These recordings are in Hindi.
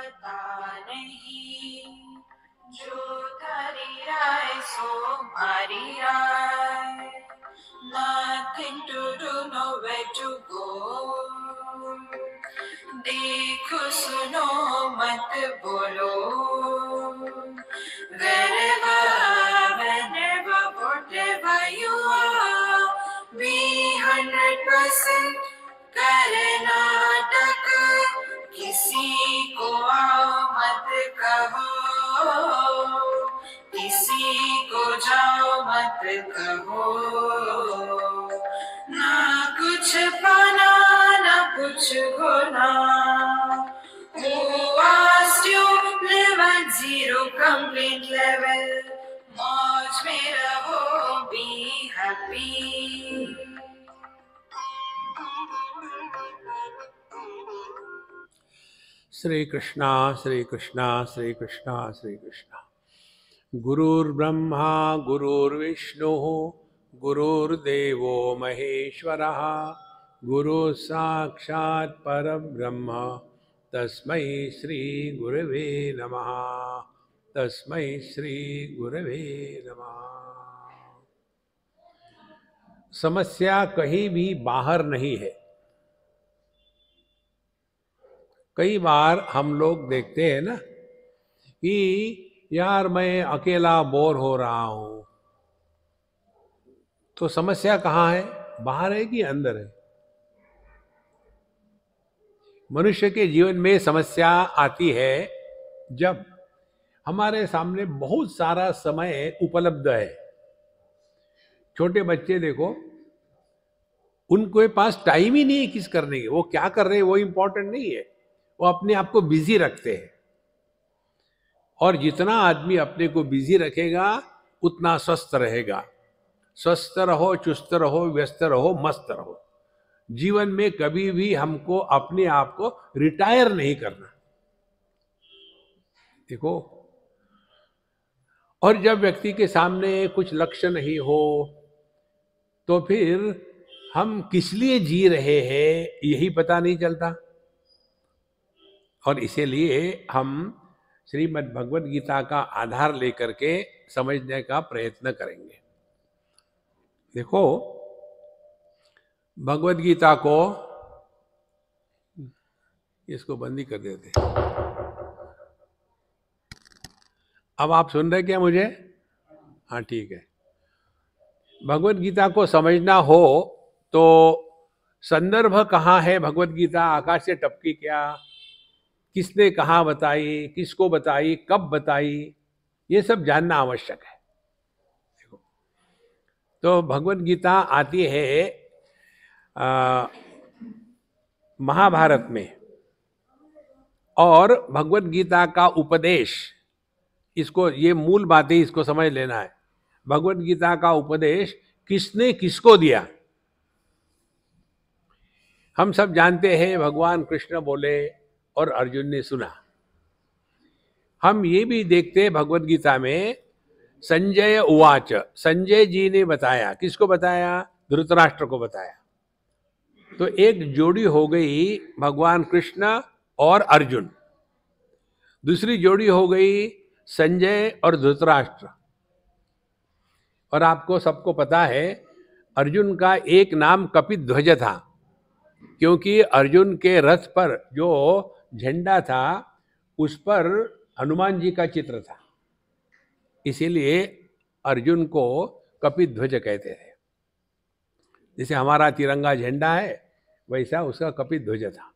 पता नहीं जो थारी राय सो मारी राय Nothing to do, nowhere to go. देखो सुनो मत बोलो Wherever, be hundred percent किसी को आओ मत कहो किसी को जाओ मत कहो ना कुछ पाना ना कुछ होना Who asked you live at zero complaint level? मौज में रहो be happy. श्री कृष्णा श्री कृष्णा श्री कृष्णा श्री कृष्णा गुरुर्ब्रह्मा गुरुर्विष्णु गुरुर्देव महेश्वर गुरु साक्षात् ब्रह्म तस्म श्री गुरव नम तस्म श्री गुरव नम समस्या कहीं भी बाहर नहीं है कई बार हम लोग देखते हैं ना कि यार मैं अकेला बोर हो रहा हूं तो समस्या कहाँ है बाहर है कि अंदर है मनुष्य के जीवन में समस्या आती है जब हमारे सामने बहुत सारा समय उपलब्ध है छोटे बच्चे देखो उनके पास टाइम ही नहीं है किस करने के वो क्या कर रहे हैं वो इम्पोर्टेंट नहीं है वो अपने आप को बिजी रखते हैं और जितना आदमी अपने को बिजी रखेगा उतना स्वस्थ रहेगा स्वस्थ रहो चुस्त रहो व्यस्त रहो मस्त रहो जीवन में कभी भी हमको अपने आप को रिटायर नहीं करना देखो और जब व्यक्ति के सामने कुछ लक्ष्य नहीं हो तो फिर हम किस लिए जी रहे हैं यही पता नहीं चलता और इसीलिए हम श्रीमद् भगवद गीता का आधार लेकर के समझने का प्रयत्न करेंगे देखो भगवद गीता को इसको बंदी कर देते अब आप सुन रहे क्या मुझे हाँ ठीक है भगवद गीता को समझना हो तो संदर्भ कहाँ है भगवद गीता आकाश से टपकी क्या किसने कहाँ बताई किसको बताई कब बताई ये सब जानना आवश्यक है देखो तो भगवत गीता आती है महाभारत में और भगवत गीता का उपदेश इसको ये मूल बातें इसको समझ लेना है भगवत गीता का उपदेश किसने किसको दिया हम सब जानते हैं भगवान कृष्ण बोले और अर्जुन ने सुना हम ये भी देखते हैं भगवत गीता में संजय उवाच संजय जी ने बताया किसको बताया धृतराष्ट्र को बताया तो एक जोड़ी हो गई भगवान कृष्ण और अर्जुन दूसरी जोड़ी हो गई संजय और धृतराष्ट्र और आपको सबको पता है अर्जुन का एक नाम कपित ध्वज था क्योंकि अर्जुन के रथ पर जो झंडा था उस पर हनुमान जी का चित्र था इसीलिए अर्जुन को कपित ध्वज कहते थे जैसे हमारा तिरंगा झंडा है वैसा उसका कपित ध्वज था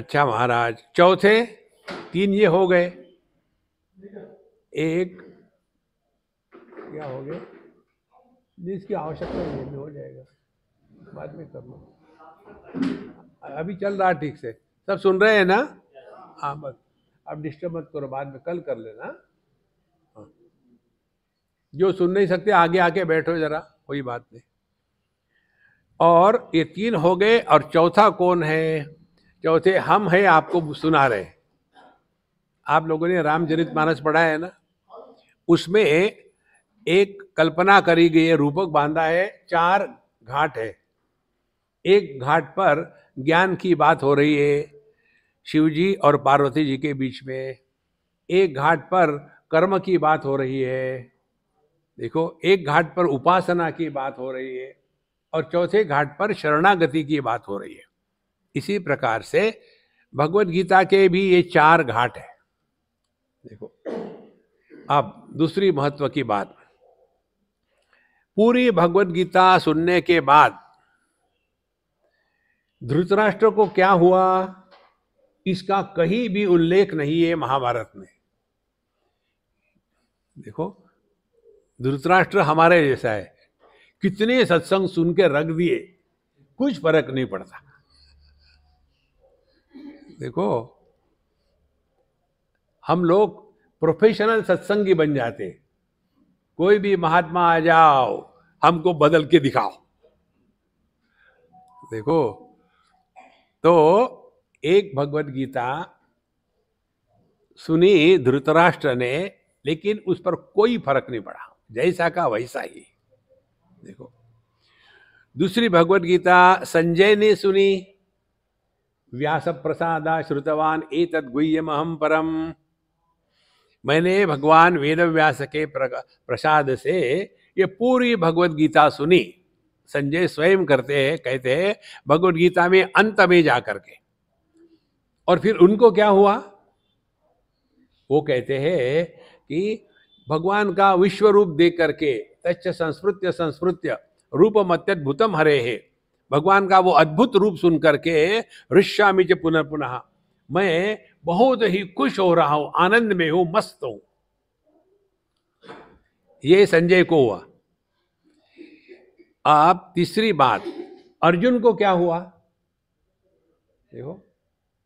अच्छा महाराज चौथे तीन ये हो गए एक क्या हो गए जिसकी आवश्यकता नहीं हो जाएगा बाद में कर लो अभी चल रहा ठीक से सब सुन रहे हैं ना हाँ बस अब डिस्टर्ब मत करो बाद में कल कर लेना हाँ। जो सुन नहीं सकते आगे आके बैठो जरा कोई बात नहीं और ये तीन हो गए और चौथा कौन है चौथे हम हैं आपको सुना रहे आप लोगों ने रामचरित मानस पढ़ा है ना उसमें एक कल्पना करी गई है रूपक बांधा है चार घाट है एक घाट पर ज्ञान की बात हो रही है शिव जी और पार्वती जी के बीच में एक घाट पर कर्म की बात हो रही है देखो एक घाट पर उपासना की बात हो रही है और चौथे घाट पर शरणागति की बात हो रही है इसी प्रकार से भगवत गीता के भी ये चार घाट है देखो अब दूसरी महत्व की बात पूरी भगवत गीता सुनने के बाद धृतराष्ट्र को क्या हुआ इसका कहीं भी उल्लेख नहीं है महाभारत में देखो धृतराष्ट्र हमारे जैसा है कितने सत्संग सुन के रख दिए कुछ फर्क नहीं पड़ता देखो हम लोग प्रोफेशनल सत्संगी बन जाते कोई भी महात्मा आ जाओ हमको बदल के दिखाओ देखो तो एक भगवत गीता सुनी धृतराष्ट्र ने लेकिन उस पर कोई फर्क नहीं पड़ा जैसा का वैसा ही देखो दूसरी भगवत गीता संजय ने सुनी व्यास प्रसाद श्रुतवान ए तद गुह्यम अहम परम मैंने भगवान वेद व्यास के प्रसाद से ये पूरी भगवत गीता सुनी संजय स्वयं करते हैं कहते हैं भगवत गीता में अंत में जा करके और फिर उनको क्या हुआ वो कहते हैं कि भगवान का विश्व रूप देख करके तच्च संस्कृत्य संस्कृत्य रूप मत्यद्भुतम हरे है भगवान का वो अद्भुत रूप सुन करके ऋष्यामी च पुनः पुनः मैं बहुत ही खुश हो रहा हूं आनंद में हूं मस्त हूं ये संजय को हुआ आप तीसरी बात अर्जुन को क्या हुआ देखो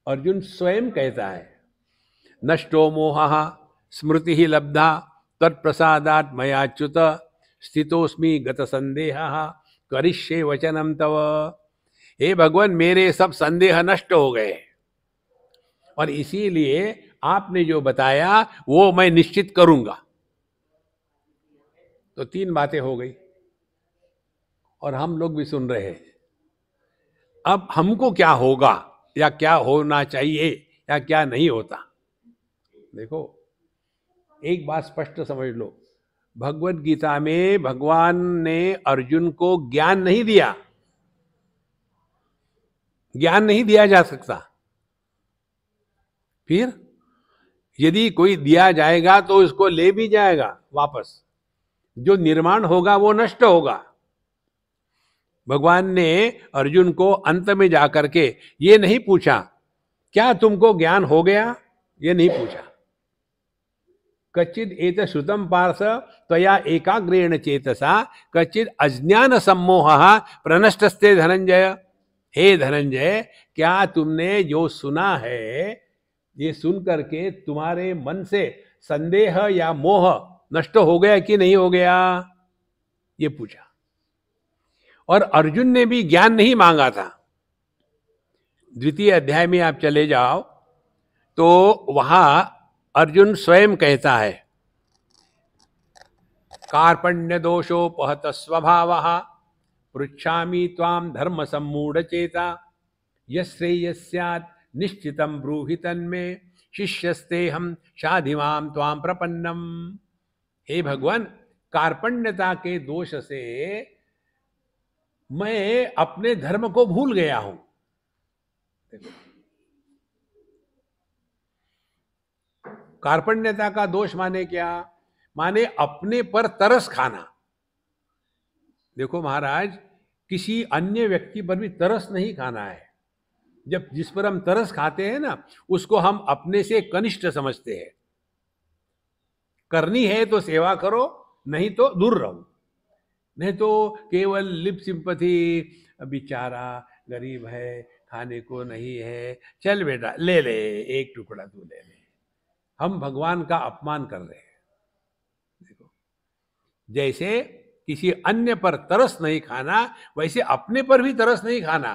अर्जुन स्वयं कहता है नष्टो मोह स्मृति ही लब्धा तत्प्रसादात मयाच्युत स्थितोस्मी गत संदेह करिष्ये वचनम तव हे भगवान मेरे सब संदेह नष्ट हो गए और इसीलिए आपने जो बताया वो मैं निश्चित करूंगा तो तीन बातें हो गई और हम लोग भी सुन रहे हैं अब हमको क्या होगा या क्या होना चाहिए या क्या नहीं होता देखो एक बात स्पष्ट समझ लो भगवत गीता में भगवान ने अर्जुन को ज्ञान नहीं दिया ज्ञान नहीं दिया जा सकता फिर यदि कोई दिया जाएगा तो इसको ले भी जाएगा वापस जो निर्माण होगा वो नष्ट होगा भगवान ने अर्जुन को अंत में जाकर के ये नहीं पूछा क्या तुमको ज्ञान हो गया ये नहीं पूछा कच्चित एत श्रुतम पार्श त्वया एकाग्रेण चेतसा कच्चित अज्ञान सम्मोह प्रनष्टस्ते धनंजय हे धनंजय क्या तुमने जो सुना है ये सुन करके तुम्हारे मन से संदेह या मोह नष्ट हो गया कि नहीं हो गया ये पूछा और अर्जुन ने भी ज्ञान नहीं मांगा था द्वितीय अध्याय में आप चले जाओ तो वहां अर्जुन स्वयं कहता है कार्पण्य दोषोपहत स्वभाव पृछा ताम धर्म सम्मूढ़ चेता यश्रेयस्यात निश्चितम ब्रूहि में शिष्यस्ते हम शाधिवाम ताम प्रपन्नम हे भगवान कार्पण्यता के दोष से मैं अपने धर्म को भूल गया हूं कार्पण्यता का दोष माने क्या माने अपने पर तरस खाना देखो महाराज किसी अन्य व्यक्ति पर भी तरस नहीं खाना है जब जिस पर हम तरस खाते हैं ना उसको हम अपने से कनिष्ठ समझते हैं करनी है तो सेवा करो नहीं तो दूर रहो नहीं तो केवल लिप सिंपथी बेचारा गरीब है खाने को नहीं है चल बेटा ले ले एक टुकड़ा तू ले ले हम भगवान का अपमान कर रहे हैं देखो जैसे किसी अन्य पर तरस नहीं खाना वैसे अपने पर भी तरस नहीं खाना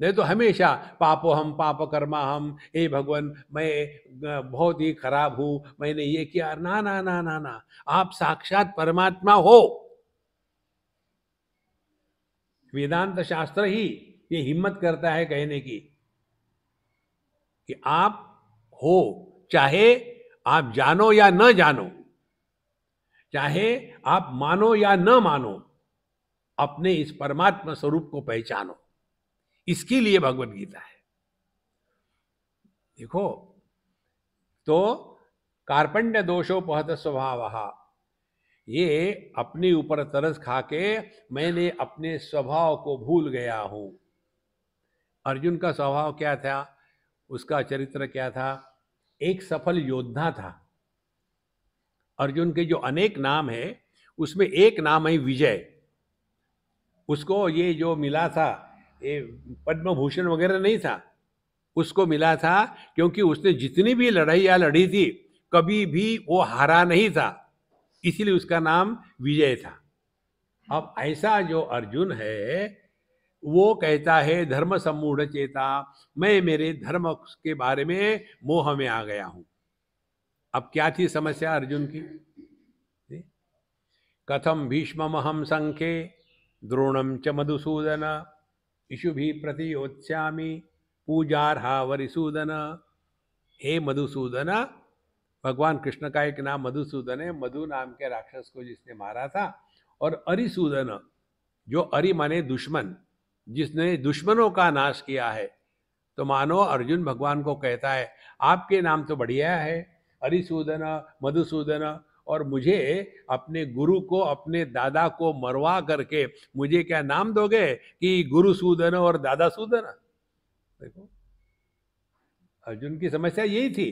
नहीं तो हमेशा पापो हम पाप कर्मा हम हे भगवान मैं बहुत ही खराब हूं मैंने ये किया ना ना ना ना ना आप साक्षात परमात्मा हो वेदांत शास्त्र ही ये हिम्मत करता है कहने की कि आप हो चाहे आप जानो या न जानो चाहे आप मानो या न मानो अपने इस परमात्मा स्वरूप को पहचानो इसके लिए भगवत गीता है देखो तो कार्पण्य दोषो पहत स्वभाव ये अपने ऊपर तरस खा के मैंने अपने स्वभाव को भूल गया हूँ अर्जुन का स्वभाव क्या था उसका चरित्र क्या था एक सफल योद्धा था अर्जुन के जो अनेक नाम है उसमें एक नाम है विजय उसको ये जो मिला था ये पद्म भूषण वगैरह नहीं था उसको मिला था क्योंकि उसने जितनी भी लड़ाइयाँ लड़ी थी कभी भी वो हारा नहीं था इसीलिए उसका नाम विजय था अब ऐसा जो अर्जुन है वो कहता है धर्म सम्मूढ़ चेता मैं मेरे धर्म के बारे में मोह में आ गया हूं अब क्या थी समस्या अर्जुन की कथम भीष्म हम संख्य द्रोणम च मधुसूदन इशु भी प्रतियोत्स्यामी पूजारहा वरिसूदन हे मधुसूदन भगवान कृष्ण का एक नाम मधुसूदन है मधु नाम के राक्षस को जिसने मारा था और अरिसूदन जो अरि माने दुश्मन जिसने दुश्मनों का नाश किया है तो मानो अर्जुन भगवान को कहता है आपके नाम तो बढ़िया है अरिसूदन मधुसूदन और मुझे अपने गुरु को अपने दादा को मरवा करके मुझे क्या नाम दोगे कि गुरु सूदन और दादा सूदन देखो अर्जुन की समस्या यही थी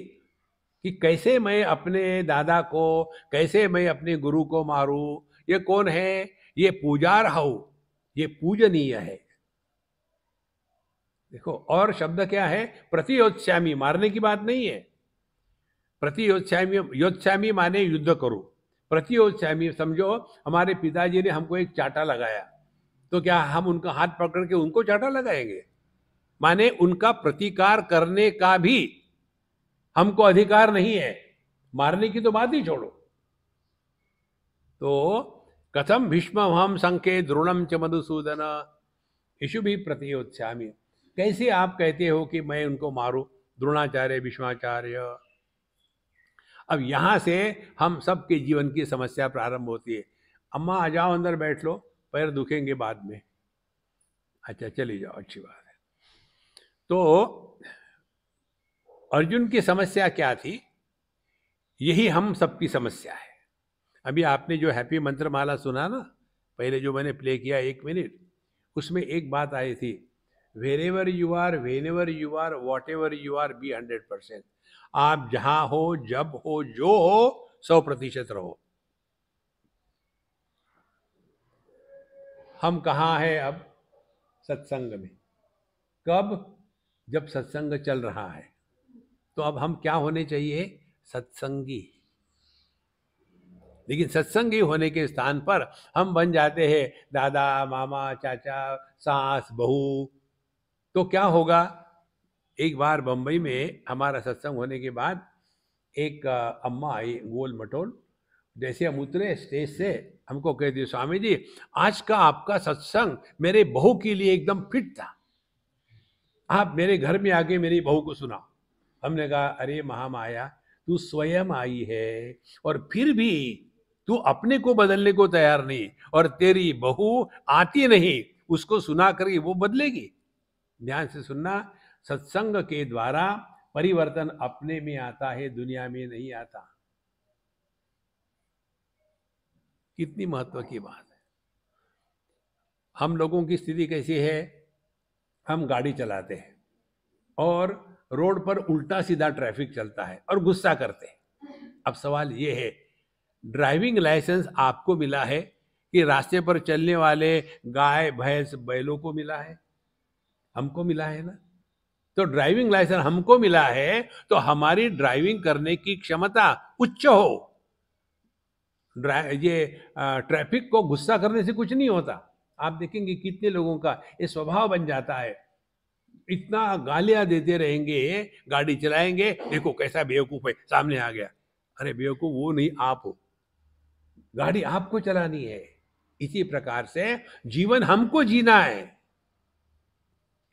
कि कैसे मैं अपने दादा को कैसे मैं अपने गुरु को मारूं ये कौन है ये पूजार हऊ ये पूजनीय है देखो और शब्द क्या है प्रतियोत्स्यामी मारने की बात नहीं है प्रतियोत्स्यामी योत्स्यामी माने युद्ध करो प्रतियोत्स्यामी समझो हमारे पिताजी ने हमको एक चाटा लगाया तो क्या हम उनका हाथ पकड़ के उनको चाटा लगाएंगे माने उनका प्रतिकार करने का भी हमको अधिकार नहीं है मारने की तो बात ही छोड़ो तो कथम भीष्म हम संके द्रोणम च मधुसूदन यशु भी प्रतियोत्स्यामी कैसे आप कहते हो कि मैं उनको मारू द्रोणाचार्य भीष्माचार्य अब यहां से हम सबके जीवन की समस्या प्रारंभ होती है अम्मा आ जाओ अंदर बैठ लो पैर दुखेंगे बाद में अच्छा चली जाओ अच्छी बात है तो अर्जुन की समस्या क्या थी यही हम सबकी समस्या है अभी आपने जो हैप्पी मंत्र माला सुना ना पहले जो मैंने प्ले किया एक मिनट उसमें एक बात आई थी wherever you are whenever you are whatever you are be hundred percent आप जहां हो जब हो जो हो सौ प्रतिशत रहो हम कहाँ हैं अब सत्संग में कब जब सत्संग चल रहा है तो अब हम क्या होने चाहिए सत्संगी लेकिन सत्संगी होने के स्थान पर हम बन जाते हैं दादा मामा चाचा सास बहू तो क्या होगा एक बार बम्बई में हमारा सत्संग होने के बाद एक अम्मा आई गोल मटोल जैसे हम उतरे स्टेज से हमको कह दिए स्वामी जी आज का आपका सत्संग मेरे बहू के लिए एकदम फिट था आप मेरे घर में आके मेरी बहू को सुनाओ हमने कहा अरे महामाया तू स्वयं आई है और फिर भी तू अपने को बदलने को तैयार नहीं और तेरी बहू आती नहीं उसको सुना करके वो बदलेगी ध्यान से सुनना सत्संग के द्वारा परिवर्तन अपने में आता है दुनिया में नहीं आता कितनी महत्व की बात है हम लोगों की स्थिति कैसी है हम गाड़ी चलाते हैं और रोड पर उल्टा सीधा ट्रैफिक चलता है और गुस्सा करते हैं अब सवाल ये है ड्राइविंग लाइसेंस आपको मिला है कि रास्ते पर चलने वाले गाय भैंस बैलों को मिला है हमको मिला है ना तो ड्राइविंग लाइसेंस हमको मिला है तो हमारी ड्राइविंग करने की क्षमता उच्च हो ये ट्रैफिक को गुस्सा करने से कुछ नहीं होता आप देखेंगे कितने लोगों का ये स्वभाव बन जाता है इतना गालियां देते रहेंगे गाड़ी चलाएंगे देखो कैसा बेवकूफ है सामने आ गया अरे बेवकूफ वो नहीं आप हो गाड़ी आपको चलानी है इसी प्रकार से जीवन हमको जीना है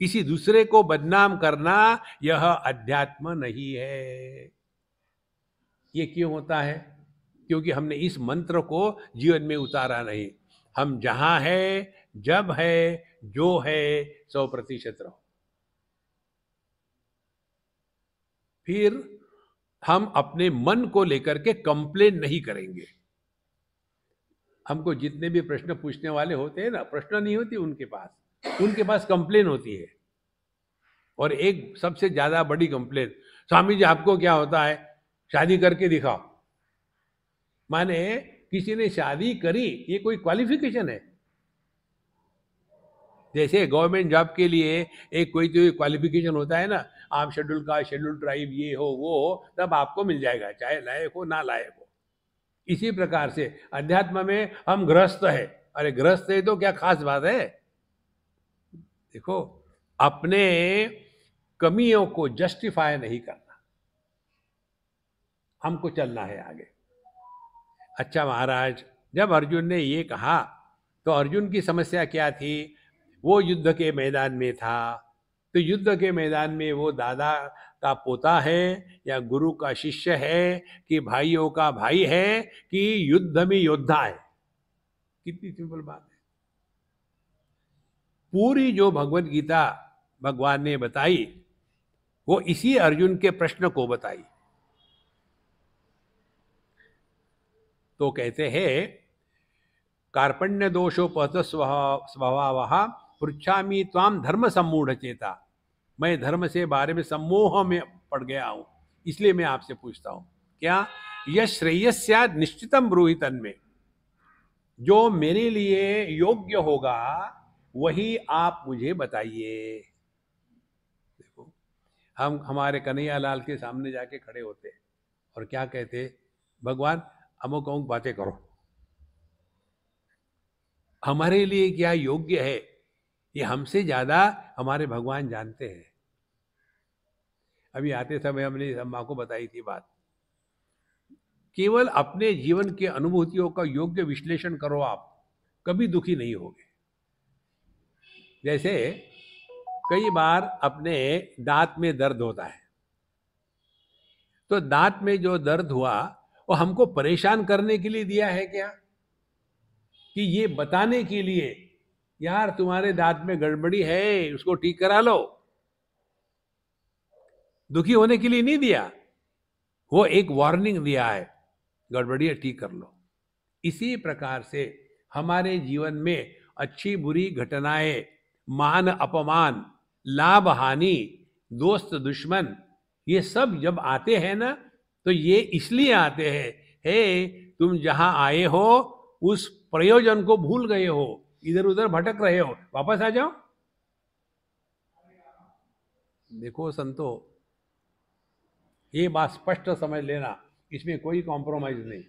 किसी दूसरे को बदनाम करना यह अध्यात्म नहीं है ये क्यों होता है क्योंकि हमने इस मंत्र को जीवन में उतारा नहीं हम जहां है जब है जो है सौ प्रतिशत रहो फिर हम अपने मन को लेकर के कंप्लेन नहीं करेंगे हमको जितने भी प्रश्न पूछने वाले होते हैं ना प्रश्न नहीं होती उनके पास उनके पास कंप्लेन होती है और एक सबसे ज्यादा बड़ी कंप्लेन स्वामी जी आपको क्या होता है शादी करके दिखाओ माने किसी ने शादी करी ये कोई क्वालिफिकेशन है जैसे गवर्नमेंट जॉब के लिए एक कोई तो क्वालिफिकेशन होता है ना आप शेड्यूल का शेड्यूल ट्राइब ये हो वो तब आपको मिल जाएगा चाहे लायक हो ना लायक हो इसी प्रकार से अध्यात्म में हम ग्रस्त है अरे ग्रस्त है तो क्या खास बात है देखो अपने कमियों को जस्टिफाई नहीं करना हमको चलना है आगे अच्छा महाराज जब अर्जुन ने ये कहा तो अर्जुन की समस्या क्या थी वो युद्ध के मैदान में था तो युद्ध के मैदान में वो दादा का पोता है या गुरु का शिष्य है कि भाइयों का भाई है कि युद्ध में योद्धा है कितनी सिंपल बात है पूरी जो भगवत गीता भगवान ने बताई वो इसी अर्जुन के प्रश्न को बताई तो कहते हैं कार्पण्य दोषो स्वभाव स्वभाव पृछामी ताम धर्म सम्मूढ़ चेता मैं धर्म से बारे में सम्मोह में पड़ गया हूँ इसलिए मैं आपसे पूछता हूँ क्या यह श्रेयस्या निश्चितम ब्रूहितन में जो मेरे लिए योग्य होगा वही आप मुझे बताइए देखो हम हमारे कन्हैया लाल के सामने जाके खड़े होते और क्या कहते भगवान अमुक अमुक बातें करो हमारे लिए क्या योग्य है ये हमसे ज़्यादा हमारे भगवान जानते हैं अभी आते समय हमने अम्मा को बताई थी बात केवल अपने जीवन के अनुभूतियों का योग्य विश्लेषण करो आप कभी दुखी नहीं होगे जैसे कई बार अपने दांत में दर्द होता है तो दांत में जो दर्द हुआ वो हमको परेशान करने के लिए दिया है क्या कि ये बताने के लिए यार तुम्हारे दांत में गड़बड़ी है उसको ठीक करा लो दुखी होने के लिए नहीं दिया वो एक वार्निंग दिया है गड़बड़ी है ठीक कर लो इसी प्रकार से हमारे जीवन में अच्छी बुरी घटनाएं मान अपमान लाभ हानि दोस्त दुश्मन ये सब जब आते हैं ना तो ये इसलिए आते हैं हे तुम जहां आए हो उस प्रयोजन को भूल गए हो इधर उधर भटक रहे हो वापस आ जाओ देखो संतो ये बात स्पष्ट समझ लेना इसमें कोई कॉम्प्रोमाइज नहीं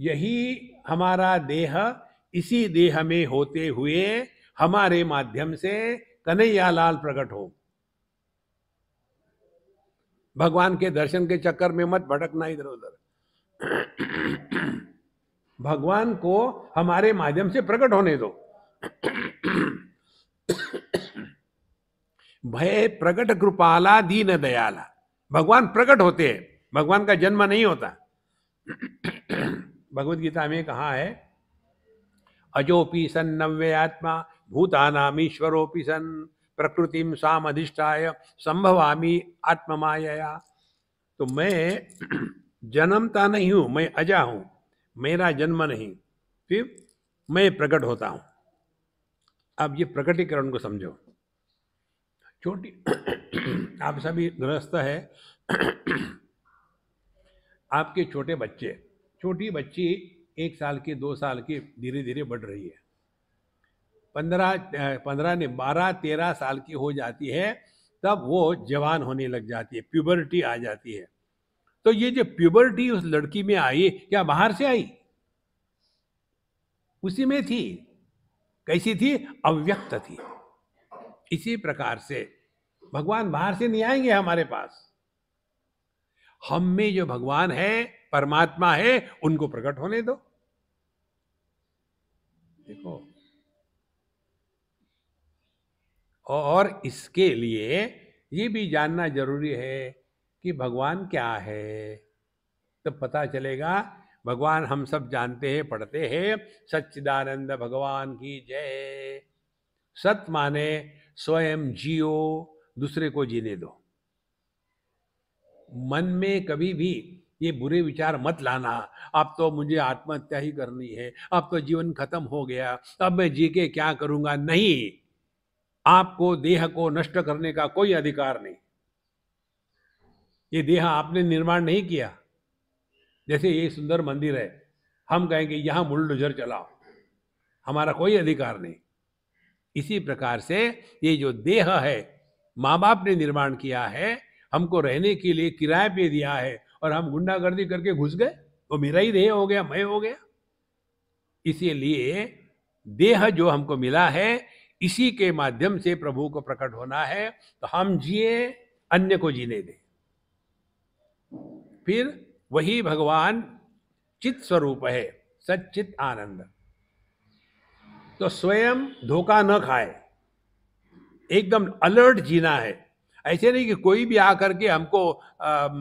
यही हमारा देह इसी देह में होते हुए हमारे माध्यम से कन्हैया लाल प्रकट हो भगवान के दर्शन के चक्कर में मत भटकना इधर उधर भगवान को हमारे माध्यम से प्रकट होने दो भय प्रकट कृपाला दीन दयाला भगवान प्रकट होते हैं भगवान का जन्म नहीं होता भगवत गीता में कहा है अजोपी सन नव्य आत्मा भूतानाम ईश्वरोपी सन प्रकृति साम अधिष्ठाय संभवामी आत्ममाया तो मैं जन्मता नहीं हूं मैं अजा हूं मेरा जन्म नहीं फिर मैं प्रकट होता हूँ अब ये प्रकटीकरण को समझो छोटी आप सभी गृहस्थ है आपके छोटे बच्चे छोटी बच्ची एक साल की दो साल की धीरे धीरे बढ़ रही है पंद्रह पंद्रह ने बारह तेरह साल की हो जाती है तब वो जवान होने लग जाती है प्यूबर्टी आ जाती है तो ये जो प्यूबर्टी उस लड़की में आई क्या बाहर से आई उसी में थी कैसी थी अव्यक्त थी इसी प्रकार से भगवान बाहर से नहीं आएंगे हमारे पास हम में जो भगवान है परमात्मा है उनको प्रकट होने दो देखो और इसके लिए ये भी जानना जरूरी है कि भगवान क्या है तब तो पता चलेगा भगवान हम सब जानते हैं पढ़ते हैं सच्चिदानंद भगवान की जय सत माने स्वयं जियो दूसरे को जीने दो मन में कभी भी ये बुरे विचार मत लाना अब तो मुझे आत्महत्या ही करनी है अब तो जीवन खत्म हो गया अब मैं जी के क्या करूंगा नहीं आपको देह को नष्ट करने का कोई अधिकार नहीं ये देह आपने निर्माण नहीं किया जैसे ये सुंदर मंदिर है हम कहेंगे यहाँ बुलडोजर चलाओ हमारा कोई अधिकार नहीं इसी प्रकार से ये जो देह है माँ बाप ने निर्माण किया है हमको रहने के लिए किराए पे दिया है और हम गुंडागर्दी करके घुस गए वो तो मेरा ही देह हो गया मैं हो गया इसीलिए देह जो हमको मिला है इसी के माध्यम से प्रभु को प्रकट होना है तो हम जिए अन्य को जीने दें फिर वही भगवान चित स्वरूप है सचित आनंद तो स्वयं धोखा न खाए एकदम अलर्ट जीना है ऐसे नहीं कि कोई भी आकर के हमको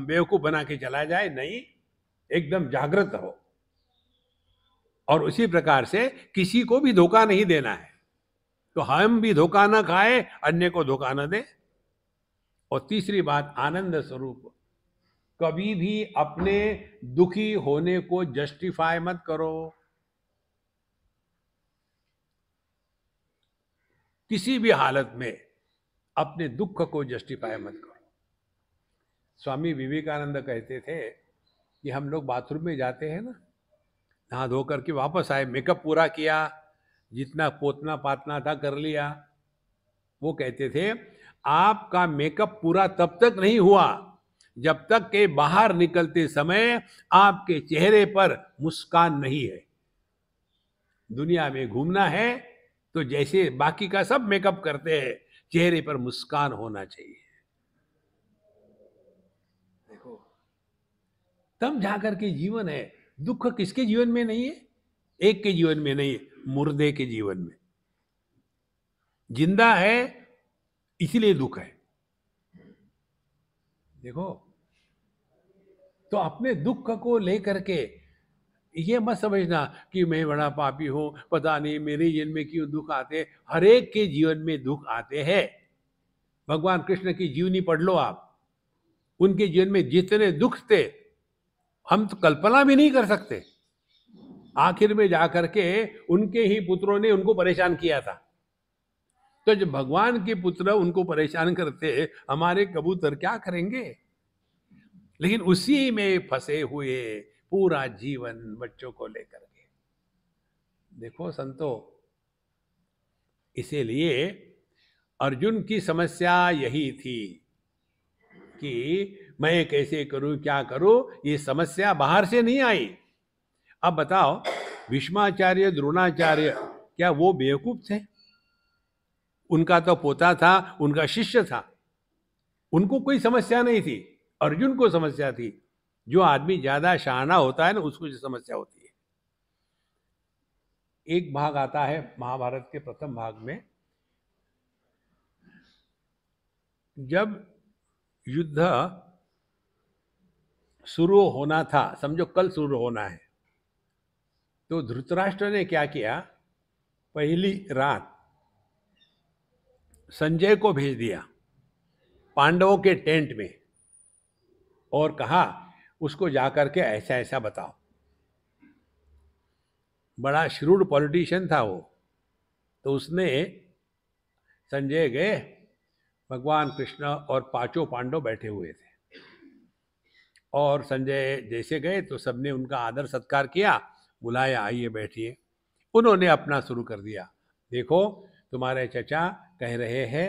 बेवकूफ बना के चला जाए नहीं एकदम जागृत हो और उसी प्रकार से किसी को भी धोखा नहीं देना है तो हम भी धोखा ना खाए अन्य को धोखा न दे और तीसरी बात आनंद स्वरूप कभी भी अपने दुखी होने को जस्टिफाई मत करो किसी भी हालत में अपने दुख को जस्टिफाई मत करो स्वामी विवेकानंद कहते थे कि हम लोग बाथरूम में जाते हैं ना नहा धो करके वापस आए मेकअप पूरा किया जितना पोतना पातना था कर लिया वो कहते थे आपका मेकअप पूरा तब तक नहीं हुआ जब तक के बाहर निकलते समय आपके चेहरे पर मुस्कान नहीं है दुनिया में घूमना है तो जैसे बाकी का सब मेकअप करते हैं चेहरे पर मुस्कान होना चाहिए देखो तब जाकर के जीवन है दुख किसके जीवन में नहीं है एक के जीवन में नहीं है मुर्दे के जीवन में जिंदा है इसलिए दुख है देखो तो अपने दुख को लेकर के ये मत समझना कि मैं बड़ा पापी हूं पता नहीं मेरे जीवन में क्यों दुख आते हरेक के जीवन में दुख आते हैं भगवान कृष्ण की जीवनी पढ़ लो आप उनके जीवन में जितने दुख थे हम तो कल्पना भी नहीं कर सकते आखिर में जाकर के उनके ही पुत्रों ने उनको परेशान किया था तो जब भगवान के पुत्र उनको परेशान करते हमारे कबूतर क्या करेंगे लेकिन उसी में फंसे हुए पूरा जीवन बच्चों को लेकर के देखो संतो इसीलिए अर्जुन की समस्या यही थी कि मैं कैसे करूं क्या करूं ये समस्या बाहर से नहीं आई अब बताओ विष्माचार्य द्रोणाचार्य क्या वो बेवकूफ थे उनका तो पोता था उनका शिष्य था उनको कोई समस्या नहीं थी अर्जुन को समस्या थी जो आदमी ज्यादा शाना होता है ना उसको समस्या होती है एक भाग आता है महाभारत के प्रथम भाग में जब युद्ध शुरू होना था समझो कल शुरू होना है तो धृतराष्ट्र ने क्या किया पहली रात संजय को भेज दिया पांडवों के टेंट में और कहा उसको जाकर के ऐसा ऐसा बताओ बड़ा श्रूड पॉलिटिशियन था वो तो उसने संजय गए भगवान कृष्ण और पांचों पांडव बैठे हुए थे और संजय जैसे गए तो सबने उनका आदर सत्कार किया बुलाया आइए बैठिए उन्होंने अपना शुरू कर दिया देखो तुम्हारे चचा कह रहे हैं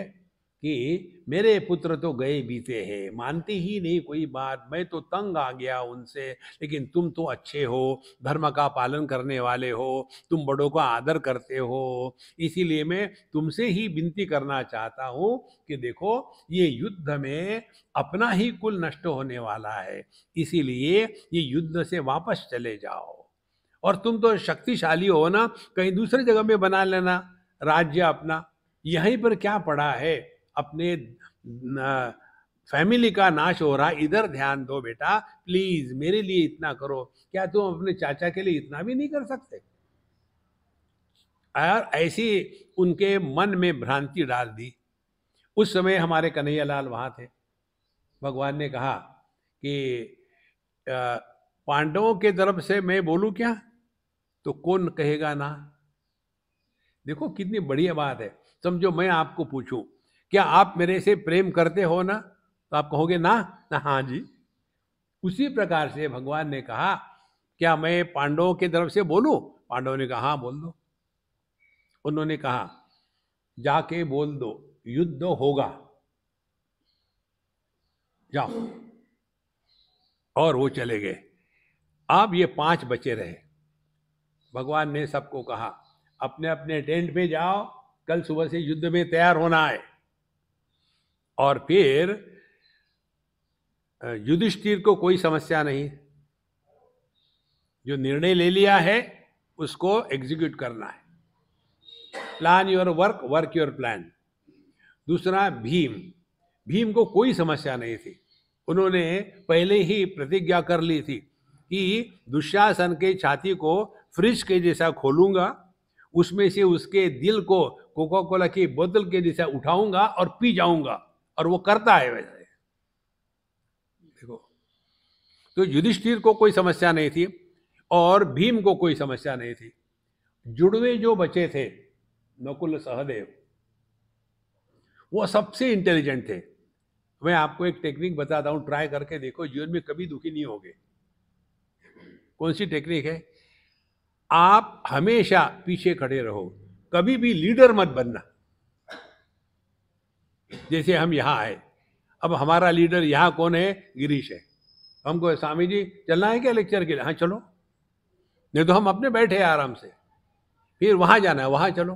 कि मेरे पुत्र तो गए बीते हैं मानते ही नहीं कोई बात मैं तो तंग आ गया उनसे लेकिन तुम तो अच्छे हो धर्म का पालन करने वाले हो तुम बड़ों का आदर करते हो इसीलिए मैं तुमसे ही विनती करना चाहता हूँ कि देखो ये युद्ध में अपना ही कुल नष्ट होने वाला है इसीलिए ये युद्ध से वापस चले जाओ और तुम तो शक्तिशाली हो ना कहीं दूसरी जगह में बना लेना राज्य अपना यहीं पर क्या पड़ा है अपने फैमिली का नाश हो रहा इधर ध्यान दो बेटा प्लीज मेरे लिए इतना करो क्या तुम अपने चाचा के लिए इतना भी नहीं कर सकते और ऐसी उनके मन में भ्रांति डाल दी उस समय हमारे कन्हैयालाल वहां थे भगवान ने कहा कि पांडवों के तरफ से मैं बोलूँ क्या तो कौन कहेगा ना देखो कितनी बढ़िया बात है समझो मैं आपको पूछूं क्या आप मेरे से प्रेम करते हो ना तो आप कहोगे ना ना हाँ जी उसी प्रकार से भगवान ने कहा क्या मैं पांडवों के तरफ से बोलूं पांडव ने कहा हाँ बोल दो उन्होंने कहा जाके बोल दो युद्ध होगा जाओ और वो चले गए आप ये पांच बचे रहे भगवान ने सबको कहा अपने अपने टेंट में जाओ कल सुबह से युद्ध में तैयार होना है और फिर युधिष्ठिर को कोई समस्या नहीं जो निर्णय ले लिया है उसको एग्जीक्यूट करना है plan your work work your plan दूसरा भीम भीम को कोई समस्या नहीं थी उन्होंने पहले ही प्रतिज्ञा कर ली थी कि दुशासन के छाती को फ्रिज के जैसा खोलूंगा उसमें से उसके दिल को कोका कोला की बोतल के जैसा उठाऊंगा और पी जाऊंगा और वो करता है वैसे देखो तो युधिष्ठिर को कोई समस्या नहीं थी और भीम को कोई समस्या नहीं थी जुड़वे जो बचे थे नकुल सहदेव वो सबसे इंटेलिजेंट थे मैं आपको एक टेक्निक बताता हूँ ट्राई करके देखो जीवन में कभी दुखी नहीं होगे कौन सी टेक्निक है आप हमेशा पीछे खड़े रहो कभी भी लीडर मत बनना जैसे हम यहाँ आए अब हमारा लीडर यहाँ कौन है गिरीश है हमको स्वामी जी चलना है क्या लेक्चर के लिए हाँ चलो नहीं तो हम अपने बैठे आराम से फिर वहाँ जाना है वहाँ चलो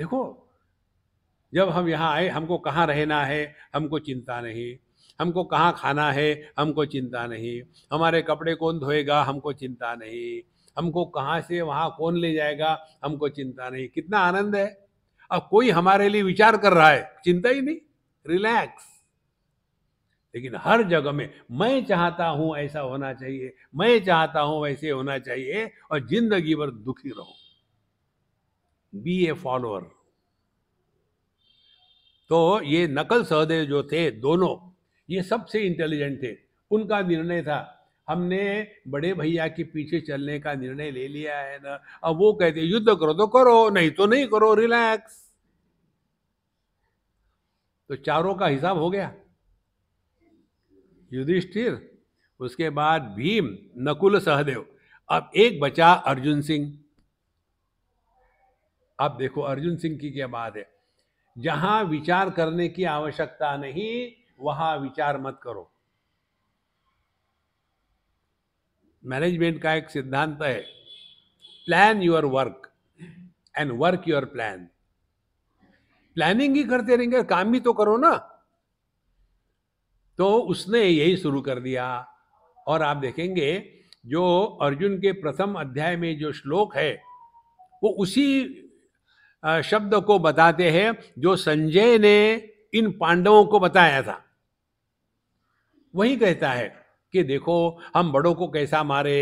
देखो जब हम यहाँ आए हमको कहाँ रहना है हमको चिंता नहीं हमको कहाँ खाना है हमको चिंता नहीं हमारे कपड़े कौन धोएगा हमको चिंता नहीं हमको कहाँ से वहाँ कौन ले जाएगा हमको चिंता नहीं कितना आनंद है अब कोई हमारे लिए विचार कर रहा है चिंता ही नहीं रिलैक्स लेकिन हर जगह में मैं चाहता हूं ऐसा होना चाहिए मैं चाहता हूं वैसे होना चाहिए और जिंदगी भर दुखी रहो बी ए फॉलोअर तो ये नकल सहदेव जो थे दोनों ये सबसे इंटेलिजेंट थे उनका निर्णय था हमने बड़े भैया के पीछे चलने का निर्णय ले लिया है ना अब वो कहते युद्ध करो तो करो नहीं तो नहीं करो रिलैक्स तो चारों का हिसाब हो गया युधिष्ठिर उसके बाद भीम नकुल सहदेव अब एक बचा अर्जुन सिंह अब देखो अर्जुन सिंह की क्या बात है जहां विचार करने की आवश्यकता नहीं वहां विचार मत करो मैनेजमेंट का एक सिद्धांत है plan your work and work your plan planning ही करते रहेंगे काम भी तो करो ना तो उसने यही शुरू कर दिया और आप देखेंगे जो अर्जुन के प्रथम अध्याय में जो श्लोक है वो उसी शब्द को बताते हैं जो संजय ने इन पांडवों को बताया था वही कहता है कि देखो हम बड़ों को कैसा मारे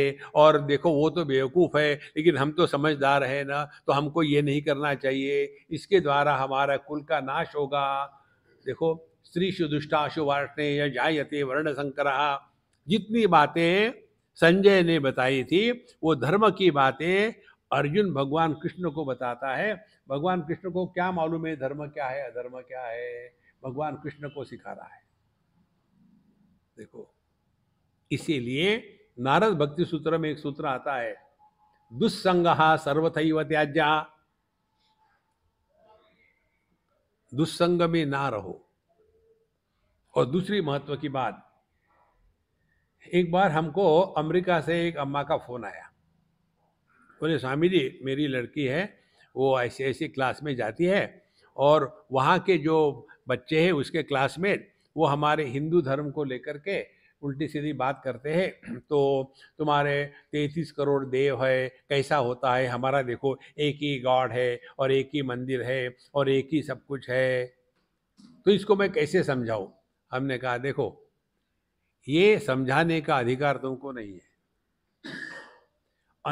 और देखो वो तो बेवकूफ़ है लेकिन हम तो समझदार है ना तो हमको ये नहीं करना चाहिए इसके द्वारा हमारा कुल का नाश होगा देखो स्त्री शुदुष्टा शुभाषणे या जायते वर्ण संकरा जितनी बातें संजय ने बताई थी वो धर्म की बातें अर्जुन भगवान कृष्ण को बताता है भगवान कृष्ण को क्या मालूम है धर्म क्या है अधर्म क्या है भगवान कृष्ण को सिखा रहा है देखो इसीलिए नारद भक्ति सूत्र में एक सूत्र आता है दुस्संगहा सर्वथैव त्याज्या दुस्संग में ना रहो और दूसरी महत्व की बात एक बार हमको अमेरिका से एक अम्मा का फोन आया बोले स्वामी जी मेरी लड़की है वो ऐसे ऐसी क्लास में जाती है और वहाँ के जो बच्चे हैं उसके क्लासमेट वो हमारे हिंदू धर्म को लेकर के उल्टी सीधी बात करते हैं तो तुम्हारे तैतीस करोड़ देव है कैसा होता है हमारा देखो एक ही गॉड है और एक ही मंदिर है और एक ही सब कुछ है तो इसको मैं कैसे समझाऊँ हमने कहा देखो ये समझाने का अधिकार तुमको नहीं है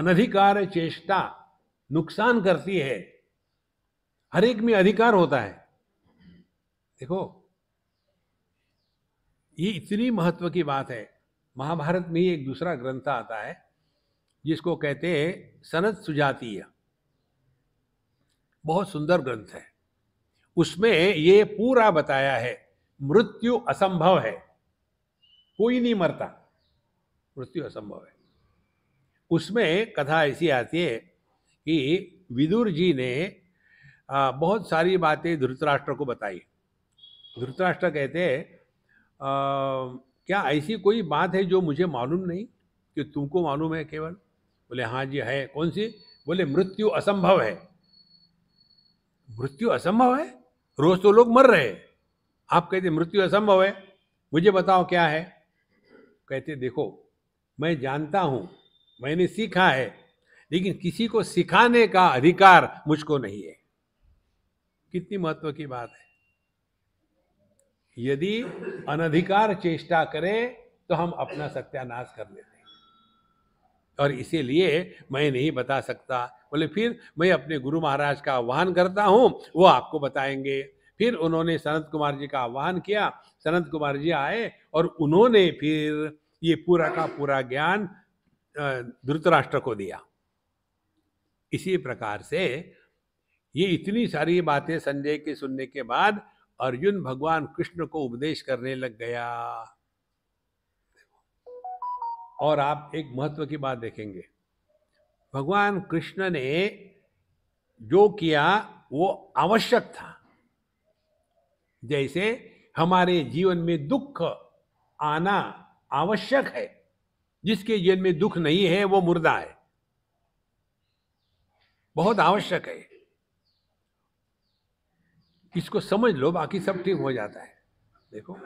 अनधिकार चेष्टा नुकसान करती है हर एक में अधिकार होता है देखो ये इतनी महत्व की बात है महाभारत में ही एक दूसरा ग्रंथ आता है जिसको कहते हैं सनत सुजातीय बहुत सुंदर ग्रंथ है उसमें ये पूरा बताया है मृत्यु असंभव है कोई नहीं मरता मृत्यु असंभव है उसमें कथा ऐसी आती है कि विदुर जी ने बहुत सारी बातें धृतराष्ट्र को बताई धृतराष्ट्र कहते हैं क्या ऐसी कोई बात है जो मुझे मालूम नहीं कि तुमको मालूम है केवल बोले हाँ जी है कौन सी बोले मृत्यु असंभव है मृत्यु असंभव है रोज तो लोग मर रहे आप कहते मृत्यु असंभव है मुझे बताओ क्या है कहते देखो मैं जानता हूँ मैंने सीखा है लेकिन किसी को सिखाने का अधिकार मुझको नहीं है कितनी महत्व की बात है यदि अनधिकार चेष्टा करें तो हम अपना सत्यानाश कर लेते हैं और इसीलिए मैं नहीं बता सकता बोले फिर मैं अपने गुरु महाराज का आह्वान करता हूँ वो आपको बताएंगे फिर उन्होंने सनत कुमार जी का आह्वान किया सनत कुमार जी आए और उन्होंने फिर ये पूरा का पूरा ज्ञान धृतराष्ट्र को दिया इसी प्रकार से ये इतनी सारी बातें संजय के सुनने के बाद अर्जुन भगवान कृष्ण को उपदेश करने लग गया और आप एक महत्व की बात देखेंगे भगवान कृष्ण ने जो किया वो आवश्यक था जैसे हमारे जीवन में दुख आना आवश्यक है जिसके जीवन में दुख नहीं है वो मुर्दा है बहुत आवश्यक है इसको समझ लो बाकी सब ठीक हो जाता है देखो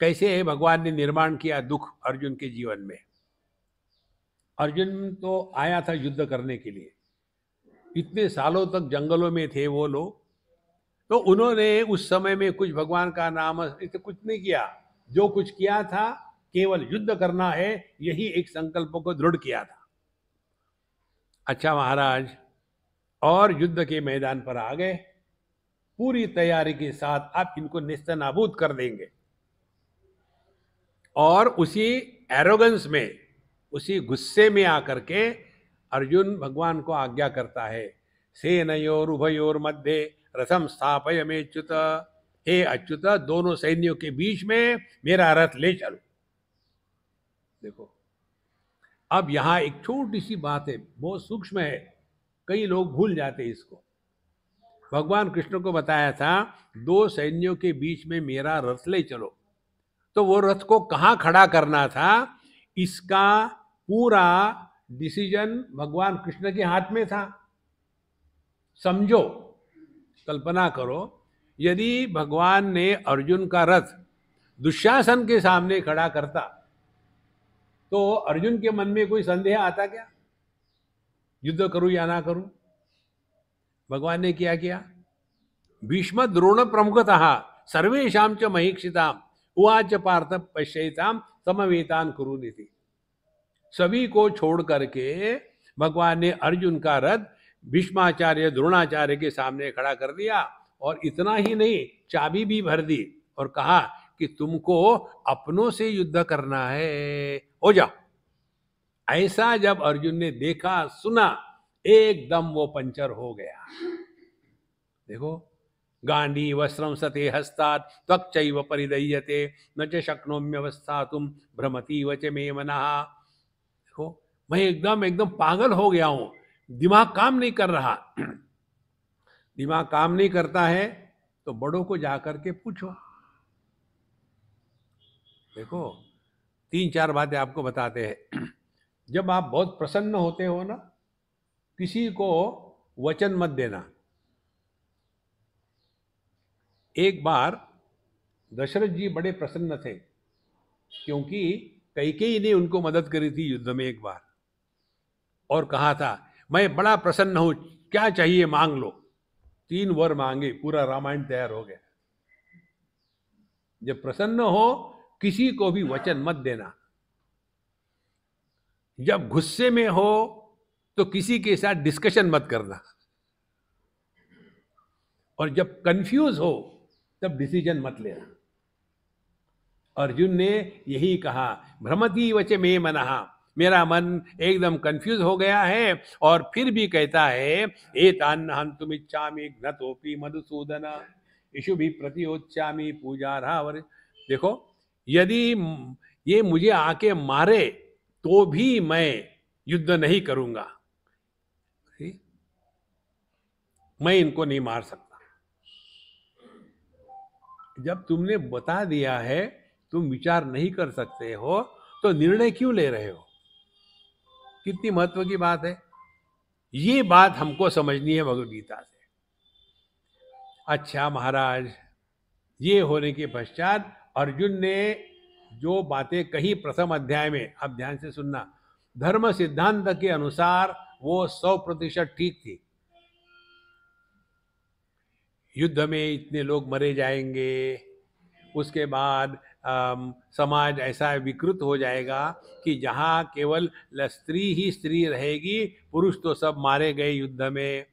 कैसे भगवान ने निर्माण किया दुख अर्जुन के जीवन में अर्जुन तो आया था युद्ध करने के लिए इतने सालों तक जंगलों में थे वो लोग तो उन्होंने उस समय में कुछ भगवान का नाम इसे कुछ नहीं किया जो कुछ किया था केवल युद्ध करना है यही एक संकल्प को दृढ़ किया था अच्छा महाराज और युद्ध के मैदान पर आ गए पूरी तैयारी के साथ आप इनको निश्चय नाबूद कर देंगे और उसी एरोगेंस में उसी गुस्से में आकर के अर्जुन भगवान को आज्ञा करता है सेनयोर उभयोर मध्य रथम स्थापय में अच्युत हे अच्युत दोनों सैन्यों के बीच में मेरा रथ ले चलो देखो अब यहां एक छोटी सी बात है बहुत सूक्ष्म है कई लोग भूल जाते इसको भगवान कृष्ण को बताया था दो सैन्यों के बीच में मेरा रथ ले चलो तो वो रथ को कहाँ खड़ा करना था इसका पूरा डिसीजन भगवान कृष्ण के हाथ में था समझो कल्पना करो यदि भगवान ने अर्जुन का रथ दुशासन के सामने खड़ा करता तो अर्जुन के मन में कोई संदेह आता क्या युद्ध करूं या ना करूं भगवान ने क्या किया भीष्म द्रोण प्रमुखतः सर्वेशा च महीक्षिता उवाच पार्थ पश्यताम समवेतान निधि सभी को छोड़ करके भगवान ने अर्जुन का रथ भीष्माचार्य द्रोणाचार्य के सामने खड़ा कर दिया और इतना ही नहीं चाबी भी भर दी और कहा कि तुमको अपनों से युद्ध करना है हो जाओ ऐसा जब अर्जुन ने देखा सुना एकदम वो पंचर हो गया देखो गांडी वस्त्रम सते हस्तात त्वच परिदयते न च अवस्था तुम भ्रमती वच मे मना देखो मैं एकदम एकदम पागल हो गया हूं दिमाग काम नहीं कर रहा दिमाग काम नहीं करता है तो बड़ों को जाकर के पूछो देखो तीन चार बातें आपको बताते हैं जब आप बहुत प्रसन्न होते हो ना किसी को वचन मत देना एक बार दशरथ जी बड़े प्रसन्न थे क्योंकि कैकेयी ने उनको मदद करी थी युद्ध में एक बार और कहा था मैं बड़ा प्रसन्न हूं क्या चाहिए मांग लो तीन वर मांगे पूरा रामायण तैयार हो गया जब प्रसन्न हो किसी को भी वचन मत देना जब गुस्से में हो तो किसी के साथ डिस्कशन मत करना और जब कंफ्यूज हो तब डिसीजन मत लेना अर्जुन ने यही कहा भ्रमती वच में मना मेरा मन एकदम कंफ्यूज हो गया है और फिर भी कहता है ए तान तुम इच्छा न तोपी यशु भी प्रतियोच्चामी पूजा रहा देखो यदि ये मुझे आके मारे तो भी मैं युद्ध नहीं करूंगा मैं इनको नहीं मार सकता जब तुमने बता दिया है तुम विचार नहीं कर सकते हो तो निर्णय क्यों ले रहे हो कितनी महत्व की बात है ये बात हमको समझनी है भगवदगीता से अच्छा महाराज ये होने के पश्चात अर्जुन ने जो बातें कही प्रथम अध्याय में अब ध्यान से सुनना धर्म सिद्धांत के अनुसार वो सौ प्रतिशत ठीक थी युद्ध में इतने लोग मरे जाएंगे उसके बाद आ, समाज ऐसा विकृत हो जाएगा कि जहाँ केवल स्त्री ही स्त्री रहेगी पुरुष तो सब मारे गए युद्ध में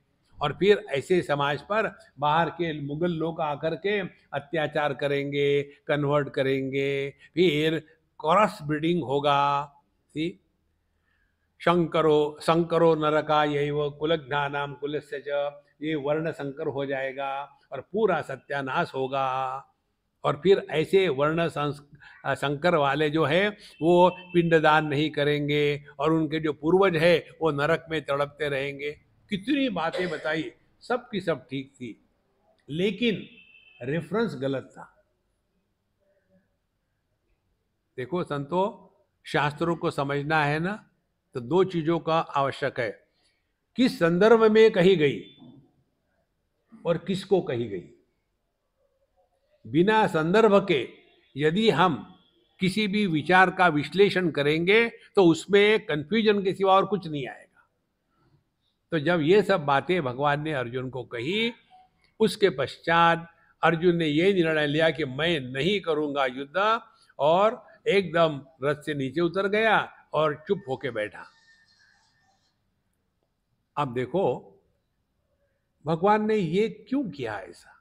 और फिर ऐसे समाज पर बाहर के मुगल लोग आकर के अत्याचार करेंगे कन्वर्ट करेंगे फिर क्रॉस ब्रीडिंग होगा सी शंकरो शंकरो नरका यही वो कुलज्ञा नाम कुलस्य ये वर्ण संकर हो जाएगा और पूरा सत्यानाश होगा और फिर ऐसे वर्ण संकर वाले जो है वो पिंडदान नहीं करेंगे और उनके जो पूर्वज है वो नरक में तड़पते रहेंगे कितनी बातें बताई सब की सब ठीक थी लेकिन रेफरेंस गलत था देखो संतो शास्त्रों को समझना है ना तो दो चीजों का आवश्यक है किस संदर्भ में कही गई और किसको कही गई बिना संदर्भ के यदि हम किसी भी विचार का विश्लेषण करेंगे तो उसमें कंफ्यूजन के सिवा और कुछ नहीं आएगा तो जब ये सब बातें भगवान ने अर्जुन को कही उसके पश्चात अर्जुन ने यह निर्णय लिया कि मैं नहीं करूंगा युद्ध और एकदम रथ से नीचे उतर गया और चुप होके बैठा अब देखो भगवान ने ये क्यों किया ऐसा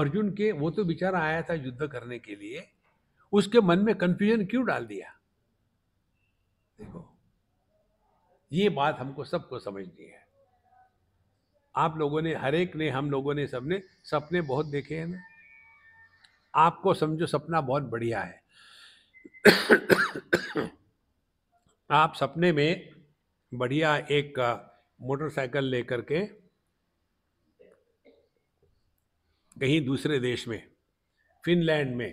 अर्जुन के वो तो बेचारा आया था युद्ध करने के लिए उसके मन में कंफ्यूजन क्यों डाल दिया देखो ये बात हमको सबको समझनी है आप लोगों ने हर एक ने हम लोगों ने सबने सपने बहुत देखे हैं ना आपको समझो सपना बहुत बढ़िया है आप सपने में बढ़िया एक मोटरसाइकिल लेकर के कहीं दूसरे देश में फिनलैंड में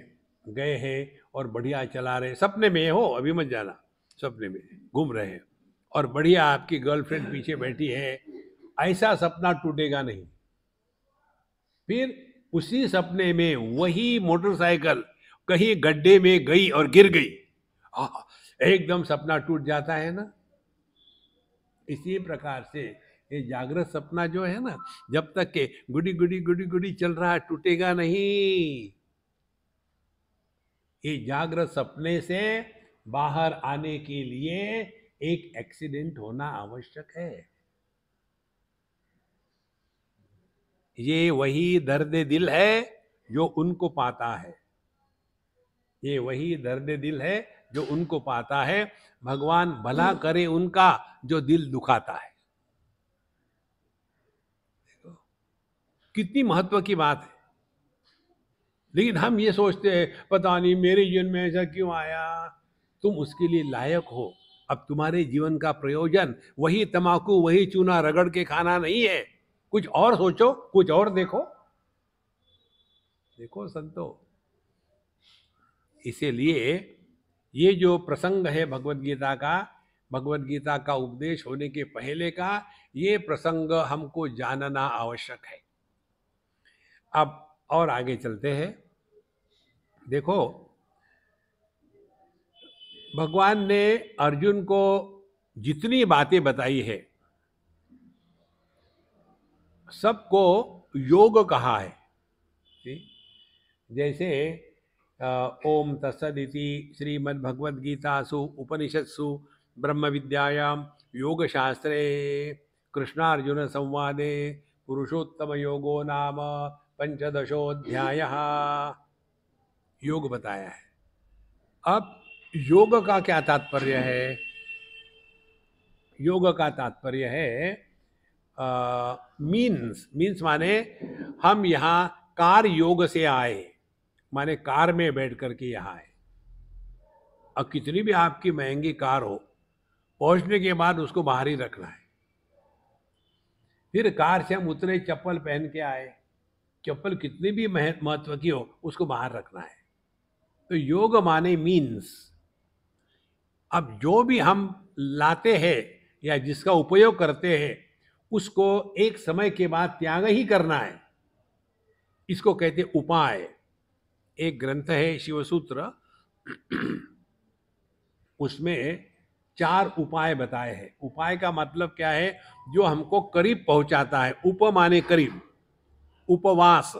गए हैं और बढ़िया चला रहे सपने में हो अभी मत जाना सपने में घूम रहे हैं और बढ़िया आपकी गर्लफ्रेंड पीछे बैठी है ऐसा सपना टूटेगा नहीं फिर उसी सपने में वही मोटरसाइकिल कहीं गड्ढे में गई और गिर गई एकदम सपना टूट जाता है ना इसी प्रकार से ये जागृत सपना जो है ना जब तक के गुडी गुडी गुडी गुडी चल रहा है टूटेगा नहीं ये जागृत सपने से बाहर आने के लिए एक एक्सीडेंट होना आवश्यक है ये वही दर्द दिल है जो उनको पाता है ये वही दर्द दिल है जो उनको पाता है भगवान भला करे उनका जो दिल दुखाता है देखो कितनी महत्व की बात है लेकिन हम ये सोचते हैं पता नहीं मेरे जीवन में ऐसा क्यों आया तुम उसके लिए लायक हो अब तुम्हारे जीवन का प्रयोजन वही तमाकू वही चूना रगड़ के खाना नहीं है कुछ और सोचो कुछ और देखो देखो संतो इसीलिए ये जो प्रसंग है भगवत गीता का भगवत गीता का उपदेश होने के पहले का ये प्रसंग हमको जानना आवश्यक है अब और आगे चलते हैं देखो भगवान ने अर्जुन को जितनी बातें बताई है सबको योग कहा है जैसे ओम तत्सदिति श्रीमद्भगवद्गीतासु उपनिषत्सु ब्रह्म ब्रह्मविद्यायां योगशास्त्रे कृष्णार्जुनसंवादे पुरुषोत्तमयोगो नाम पंचदशोध्याय योग बताया है अब योग का क्या तात्पर्य है योग का तात्पर्य है मीन्स मीन्स माने हम यहाँ कार योग से आए माने कार में बैठ कर के यहाँ आए अब कितनी भी आपकी महंगी कार हो पहुंचने के बाद उसको बाहर ही रखना है फिर कार से हम उतरे चप्पल पहन के आए चप्पल कितनी भी महत्व की हो उसको बाहर रखना है तो योग माने मीन्स अब जो भी हम लाते हैं या जिसका उपयोग करते हैं उसको एक समय के बाद त्याग ही करना है इसको कहते उपाय एक ग्रंथ है शिवसूत्र उसमें चार उपाय बताए हैं उपाय का मतलब क्या है जो हमको करीब पहुंचाता है उपमाने करीब उपवास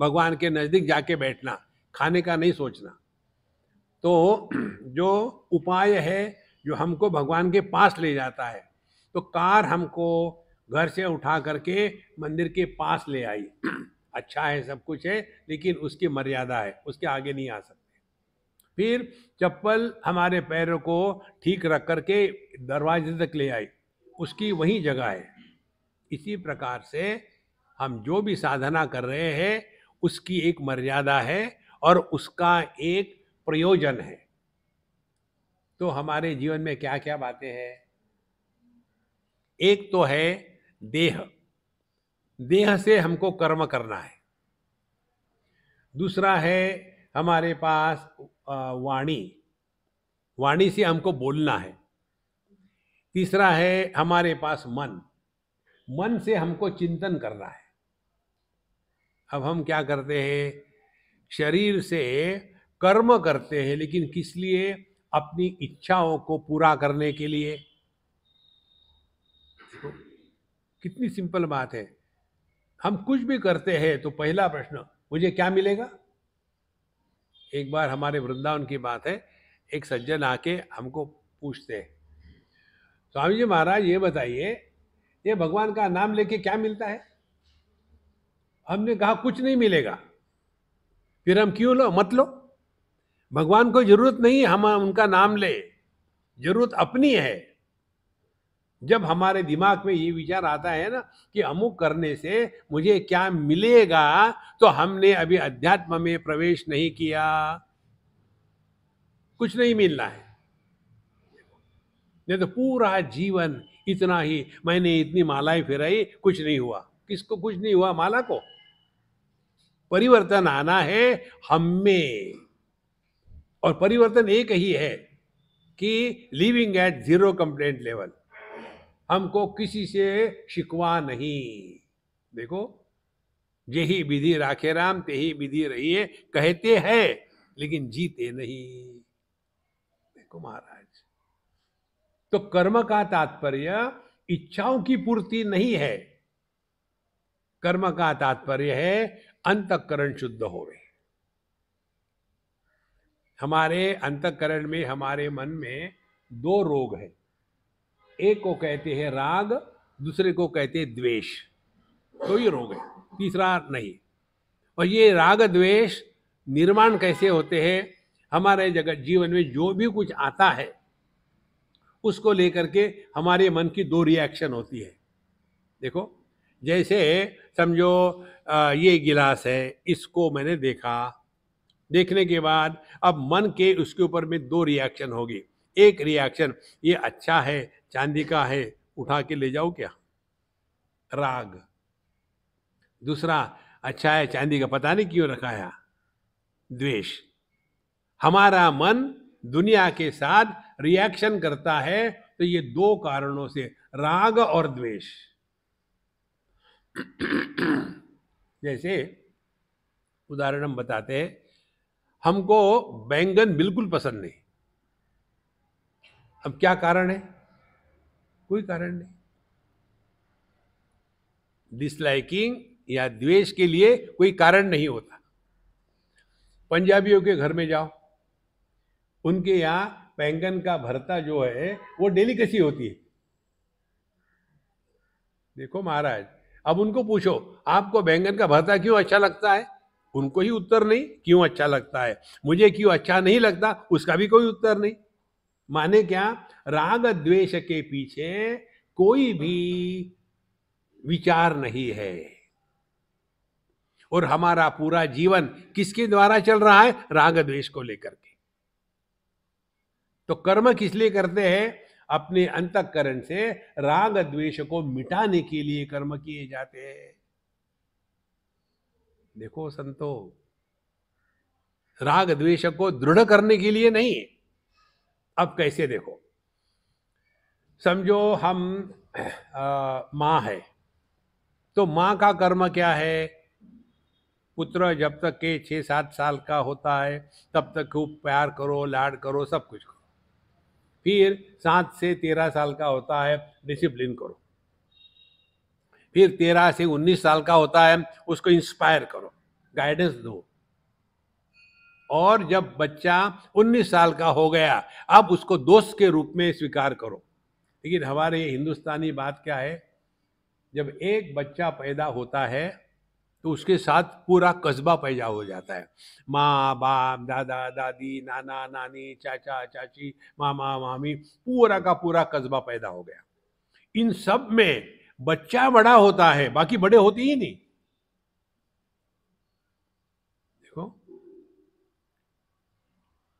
भगवान के नज़दीक जाके बैठना खाने का नहीं सोचना तो जो उपाय है जो हमको भगवान के पास ले जाता है तो कार हमको घर से उठा करके मंदिर के पास ले आई अच्छा है सब कुछ है लेकिन उसकी मर्यादा है उसके आगे नहीं आ सकते फिर चप्पल हमारे पैरों को ठीक रख करके दरवाजे तक ले आई उसकी वही जगह है इसी प्रकार से हम जो भी साधना कर रहे हैं उसकी एक मर्यादा है और उसका एक प्रयोजन है तो हमारे जीवन में क्या क्या बातें हैं एक तो है देह देह से हमको कर्म करना है दूसरा है हमारे पास वाणी वाणी से हमको बोलना है तीसरा है हमारे पास मन मन से हमको चिंतन करना है अब हम क्या करते हैं शरीर से कर्म करते हैं लेकिन किस लिए अपनी इच्छाओं को पूरा करने के लिए तो कितनी सिंपल बात है हम कुछ भी करते हैं तो पहला प्रश्न मुझे क्या मिलेगा एक बार हमारे वृंदावन की बात है एक सज्जन आके हमको पूछते हैं स्वामी जी महाराज ये बताइए ये भगवान का नाम लेके क्या मिलता है हमने कहा कुछ नहीं मिलेगा फिर हम क्यों लो मत लो भगवान को जरूरत नहीं हम उनका नाम ले जरूरत अपनी है जब हमारे दिमाग में ये विचार आता है ना कि अमुक करने से मुझे क्या मिलेगा तो हमने अभी अध्यात्म में प्रवेश नहीं किया कुछ नहीं मिलना है नहीं तो पूरा जीवन इतना ही मैंने इतनी मालाएं फिराई कुछ नहीं हुआ किसको कुछ नहीं हुआ माला को परिवर्तन आना है हम में और परिवर्तन एक ही है कि living at zero complaint level हमको किसी से शिकवा नहीं देखो यही विधि राखे राम ते ही विधि रहिए कहते हैं लेकिन जीते नहीं देखो महाराज तो कर्म का तात्पर्य इच्छाओं की पूर्ति नहीं है कर्म का तात्पर्य है अंतकरण शुद्ध हो गए हमारे अंतकरण में हमारे मन में दो रोग है एक को कहते हैं राग दूसरे को कहते हैं द्वेष तो ये रोग है तीसरा नहीं और ये राग द्वेष निर्माण कैसे होते हैं हमारे जगत जीवन में जो भी कुछ आता है उसको लेकर के हमारे मन की दो रिएक्शन होती है देखो जैसे समझो ये गिलास है इसको मैंने देखा देखने के बाद अब मन के उसके ऊपर में दो रिएक्शन होगी एक रिएक्शन ये अच्छा है चांदी का है उठा के ले जाओ क्या राग दूसरा अच्छा है चांदी का पता नहीं क्यों रखा है द्वेष हमारा मन दुनिया के साथ रिएक्शन करता है तो ये दो कारणों से राग और द्वेष जैसे उदाहरण हम बताते हैं हमको बैंगन बिल्कुल पसंद नहीं अब क्या कारण है कोई कारण नहीं डिसलाइकिंग या द्वेष के लिए कोई कारण नहीं होता पंजाबियों के घर में जाओ उनके यहां बैंगन का भरता जो है वो डेलीकेसी होती है देखो महाराज अब उनको पूछो आपको बैंगन का भरता क्यों अच्छा लगता है उनको ही उत्तर नहीं क्यों अच्छा लगता है मुझे क्यों अच्छा नहीं लगता उसका भी कोई उत्तर नहीं माने क्या राग द्वेष के पीछे कोई भी विचार नहीं है और हमारा पूरा जीवन किसके द्वारा चल रहा है राग द्वेष को लेकर के तो कर्म किस लिए करते हैं अपने अंतकरण से राग द्वेष को मिटाने के लिए कर्म किए जाते हैं देखो संतो राग द्वेष को दृढ़ करने के लिए नहीं है अब कैसे देखो समझो हम माँ है तो माँ का कर्म क्या है पुत्र जब तक के छः सात साल का होता है तब तक खूब प्यार करो लाड करो सब कुछ करो फिर सात से तेरह साल का होता है डिसिप्लिन करो फिर तेरह से उन्नीस साल का होता है उसको इंस्पायर करो गाइडेंस दो और जब बच्चा 19 साल का हो गया अब उसको दोस्त के रूप में स्वीकार करो लेकिन हमारे हिंदुस्तानी बात क्या है जब एक बच्चा पैदा होता है तो उसके साथ पूरा कस्बा पैदा हो जाता है माँ बाप दादा दादी नाना नानी चाचा चाची मामा मामी पूरा का पूरा कस्बा पैदा हो गया इन सब में बच्चा बड़ा होता है बाकी बड़े होते ही नहीं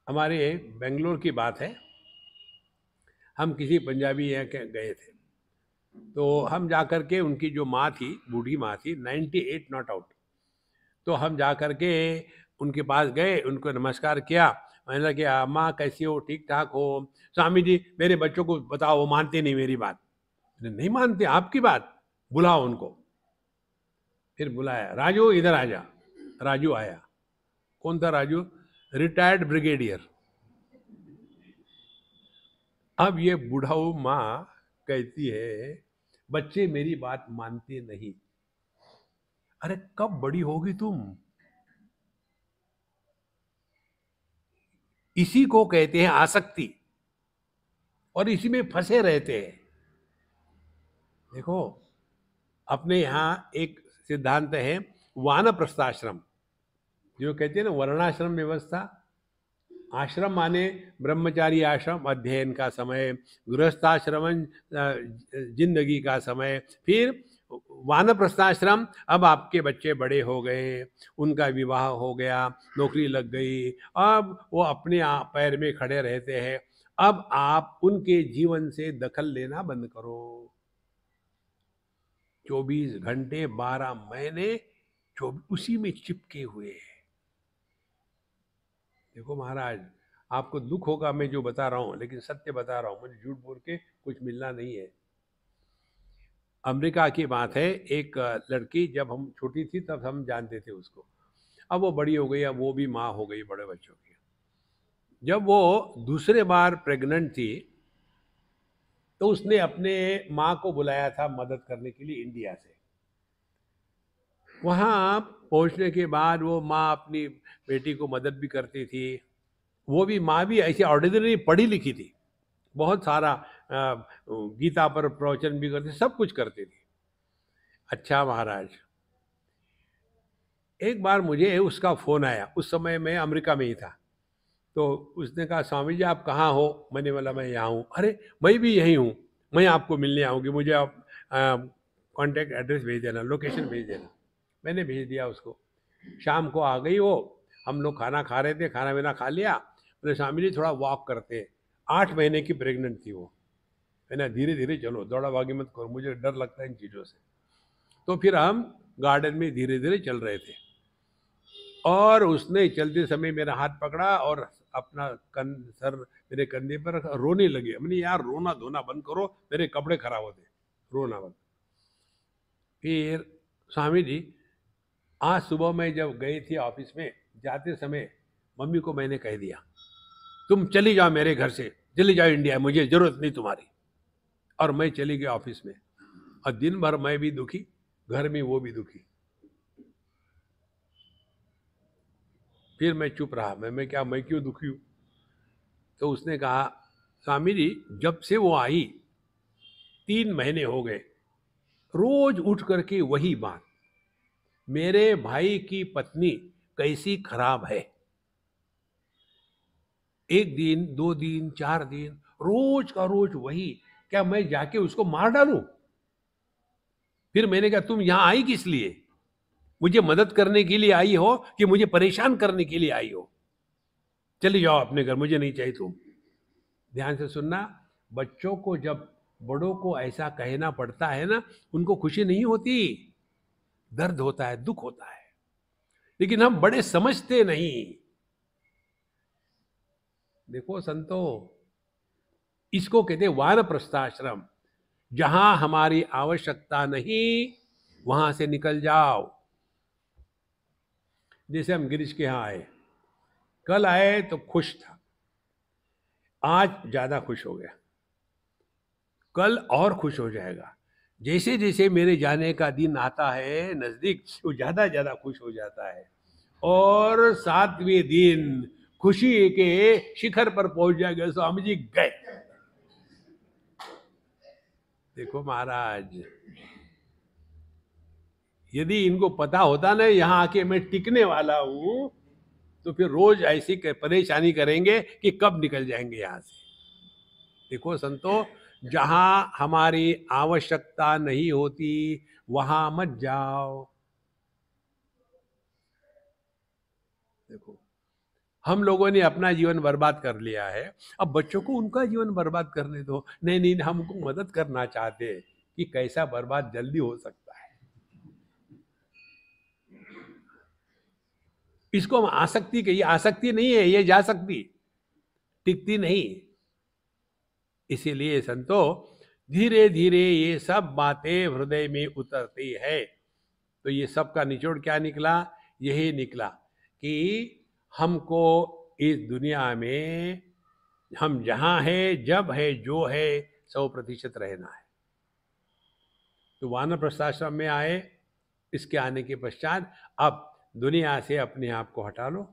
हमारे बेंगलोर की बात है हम किसी पंजाबी यहाँ गए थे तो हम जा कर के उनकी जो माँ थी बूढ़ी माँ थी 98 नॉट आउट तो हम जा कर के उनके पास गए उनको नमस्कार किया मैंने लगा कि माँ कैसी हो ठीक ठाक हो स्वामी जी मेरे बच्चों को बताओ वो मानते नहीं मेरी बात नहीं मानते आपकी बात बुलाओ उनको फिर बुलाया राजू इधर आ जा राजू आया कौन था राजू रिटायर्ड ब्रिगेडियर अब ये बुढ़ाऊ माँ कहती है बच्चे मेरी बात मानते नहीं अरे कब बड़ी होगी तुम इसी को कहते हैं आसक्ति और इसी में फंसे रहते हैं देखो अपने यहां एक सिद्धांत है वान प्रस्थाश्रम जो कहते हैं ना वर्णाश्रम व्यवस्था आश्रम माने ब्रह्मचारी आश्रम अध्ययन का समय गृहस्थाश्रम जिंदगी का समय फिर वानप्रस्थाश्रम अब आपके बच्चे बड़े हो गए उनका विवाह हो गया नौकरी लग गई अब वो अपने पैर में खड़े रहते हैं अब आप उनके जीवन से दखल लेना बंद करो 24 घंटे 12 महीने उसी में चिपके हुए हैं देखो महाराज आपको दुख होगा मैं जो बता रहा हूं लेकिन सत्य बता रहा हूं मुझे झूठ बोल के कुछ मिलना नहीं है अमेरिका की बात है एक लड़की जब हम छोटी थी तब हम जानते थे उसको अब वो बड़ी हो गई अब वो भी माँ हो गई बड़े बच्चों की जब वो दूसरे बार प्रेग्नेंट थी तो उसने अपने माँ को बुलाया था मदद करने के लिए इंडिया से वहाँ पहुँचने के बाद वो माँ अपनी बेटी को मदद भी करती थी वो भी माँ भी ऐसी ऑर्डिनरी पढ़ी लिखी थी बहुत सारा गीता पर प्रवचन भी करती सब कुछ करती थी अच्छा महाराज एक बार मुझे उसका फ़ोन आया उस समय मैं अमेरिका में ही था तो उसने कहा स्वामी जी आप कहाँ हो मैंने बोला मैं यहाँ हूँ अरे मैं भी यहीं हूँ मैं आपको मिलने आऊँगी मुझे आप कॉन्टैक्ट एड्रेस भेज देना लोकेशन भेज देना मैंने भेज दिया उसको शाम को आ गई वो हम लोग खाना खा रहे थे खाना वीना खा लिया बोले स्वामी जी थोड़ा वॉक करते आठ महीने की प्रेग्नेंट थी वो मैंने धीरे धीरे चलो दौड़ा भागी मत करो मुझे डर लगता है इन चीज़ों से तो फिर हम गार्डन में धीरे धीरे चल रहे थे और उसने चलते समय मेरा हाथ पकड़ा और अपना कन सर मेरे कंधे पर रोने लगे मैंने यार रोना धोना बंद करो मेरे कपड़े खराब होते रोना बंद फिर स्वामी जी आज सुबह मैं जब गई थी ऑफिस में जाते समय मम्मी को मैंने कह दिया तुम चली जाओ मेरे घर से चली जाओ इंडिया मुझे ज़रूरत नहीं तुम्हारी और मैं चली गई ऑफिस में और दिन भर मैं भी दुखी घर में वो भी दुखी फिर मैं चुप रहा मैं मैं क्या मैं क्यों दुखी हूँ तो उसने कहा स्वामी जी जब से वो आई तीन महीने हो गए रोज उठ करके वही बात मेरे भाई की पत्नी कैसी खराब है एक दिन दो दिन चार दिन रोज का रोज वही क्या मैं जाके उसको मार डालू फिर मैंने कहा तुम यहां आई किस लिए मुझे मदद करने के लिए आई हो कि मुझे परेशान करने के लिए आई हो चले जाओ अपने घर मुझे नहीं चाहिए तुम ध्यान से सुनना बच्चों को जब बड़ों को ऐसा कहना पड़ता है ना उनको खुशी नहीं होती दर्द होता है दुख होता है लेकिन हम बड़े समझते नहीं देखो संतो इसको कहते वान प्रस्थाश्रम जहां हमारी आवश्यकता नहीं वहां से निकल जाओ जैसे हम गिरीश के यहां आए कल आए तो खुश था आज ज़्यादा खुश हो गया कल और खुश हो जाएगा जैसे जैसे मेरे जाने का दिन आता है नज़दीक वो ज़्यादा ज़्यादा खुश हो जाता है और सातवें दिन खुशी के शिखर पर पहुंच जाएगा स्वामी जी गए देखो महाराज यदि इनको पता होता ना यहाँ आके मैं टिकने वाला हूं तो फिर रोज ऐसी परेशानी करेंगे कि कब निकल जाएंगे यहां से देखो संतो जहाँ हमारी आवश्यकता नहीं होती वहां मत जाओ देखो हम लोगों ने अपना जीवन बर्बाद कर लिया है अब बच्चों को उनका जीवन बर्बाद करने दो नहीं नहीं हमको मदद करना चाहते कि कैसा बर्बाद जल्दी हो सकता है इसको हम आसक्ति कही आसक्ति नहीं है ये जा सकती टिकती नहीं इसीलिए संतो धीरे धीरे ये सब बातें हृदय में उतरती है तो ये सब का निचोड़ क्या निकला यही निकला कि हमको इस दुनिया में हम जहाँ है जब है जो है सौ प्रतिशत रहना है तो वानर प्रस्ताश्रम में आए इसके आने के पश्चात अब दुनिया से अपने आप को हटा लो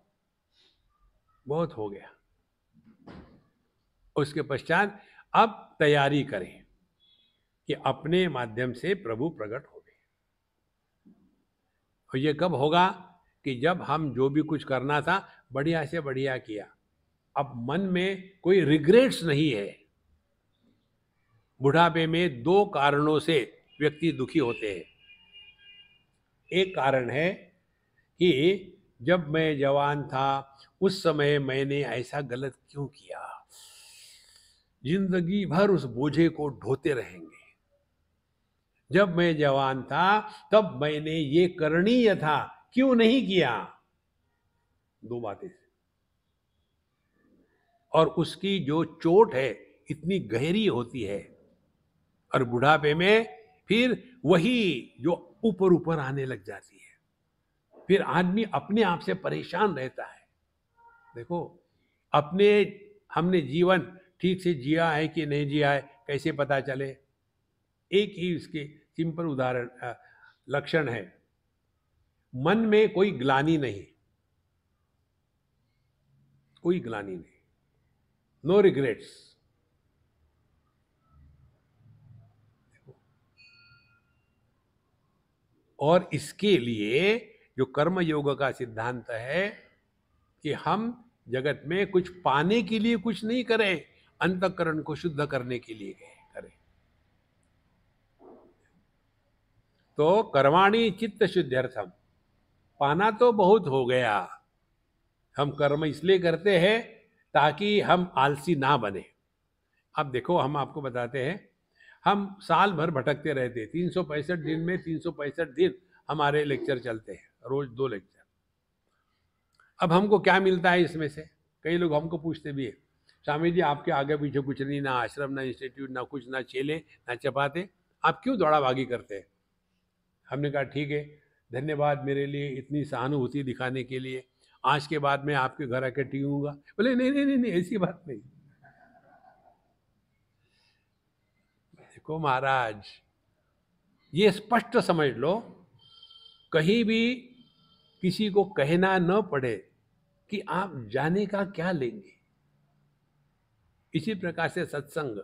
बहुत हो गया उसके पश्चात अब तैयारी करें कि अपने माध्यम से प्रभु प्रकट हो गए और ये कब होगा कि जब हम जो भी कुछ करना था बढ़िया से बढ़िया किया अब मन में कोई रिग्रेट्स नहीं है बुढ़ापे में दो कारणों से व्यक्ति दुखी होते हैं एक कारण है कि जब मैं जवान था उस समय मैंने ऐसा गलत क्यों किया जिंदगी भर उस बोझे को ढोते रहेंगे जब मैं जवान था तब मैंने ये करणीय था क्यों नहीं किया दो बातें और उसकी जो चोट है इतनी गहरी होती है और बुढ़ापे में फिर वही जो ऊपर ऊपर आने लग जाती है फिर आदमी अपने आप से परेशान रहता है देखो अपने हमने जीवन ठीक से जिया है कि नहीं जिया है कैसे पता चले एक ही उसके सिंपल उदाहरण लक्षण है मन में कोई ग्लानी नहीं कोई ग्लानी नहीं नो रिग्रेट्स और इसके लिए जो कर्म योग का सिद्धांत है कि हम जगत में कुछ पाने के लिए कुछ नहीं करें अंतकरण को शुद्ध करने के लिए गए करें तो कर्माणी चित्त अर्थम पाना तो बहुत हो गया हम कर्म इसलिए करते हैं ताकि हम आलसी ना बने अब देखो हम आपको बताते हैं हम साल भर भटकते रहते तीन सौ पैंसठ दिन में तीन सौ पैंसठ दिन हमारे लेक्चर चलते हैं रोज दो लेक्चर अब हमको क्या मिलता है इसमें से कई लोग हमको पूछते भी है स्वामी जी आपके आगे पीछे कुछ नहीं ना आश्रम ना इंस्टीट्यूट ना कुछ ना चेले ना चपाते आप क्यों दौड़ा भागी करते हैं हमने कहा ठीक है धन्यवाद मेरे लिए इतनी सहानुभूति दिखाने के लिए आज के बाद मैं आपके घर आके टीऊँगा बोले नहीं नहीं नहीं नहीं ऐसी बात नहीं देखो महाराज ये स्पष्ट समझ लो कहीं भी किसी को कहना न पड़े कि आप जाने का क्या लेंगे इसी प्रकार से सत्संग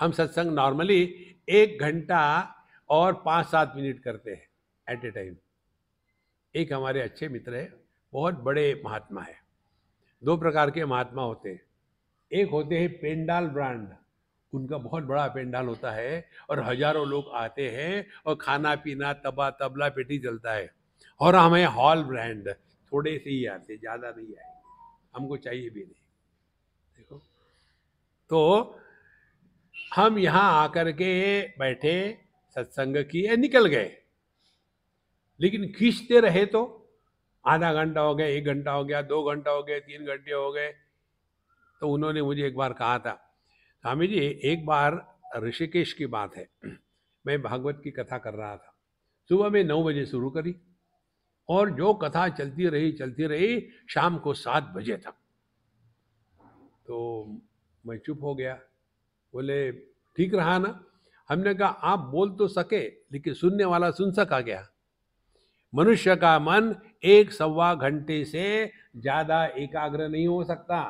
हम सत्संग नॉर्मली एक घंटा और पाँच सात मिनट करते हैं एट ए टाइम एक हमारे अच्छे मित्र है बहुत बड़े महात्मा है दो प्रकार के महात्मा होते हैं एक होते हैं पेंडाल ब्रांड उनका बहुत बड़ा पेंडाल होता है और हजारों लोग आते हैं और खाना पीना तबा तबला पेटी चलता है और हमें हॉल ब्रांड थोड़े से ही आते ज़्यादा नहीं आए हमको चाहिए भी नहीं तो हम यहाँ आकर के बैठे सत्संग किए निकल गए लेकिन खींचते रहे तो आधा घंटा हो गया एक घंटा हो गया दो घंटा हो गए तीन घंटे हो गए तो उन्होंने मुझे एक बार कहा था स्वामी जी एक बार ऋषिकेश की बात है मैं भागवत की कथा कर रहा था सुबह में नौ बजे शुरू करी और जो कथा चलती रही चलती रही शाम को सात बजे तक तो मैं चुप हो गया बोले ठीक रहा ना हमने कहा आप बोल तो सके लेकिन सुनने वाला सुन सका क्या मनुष्य का मन एक सवा घंटे से ज्यादा एकाग्र नहीं हो सकता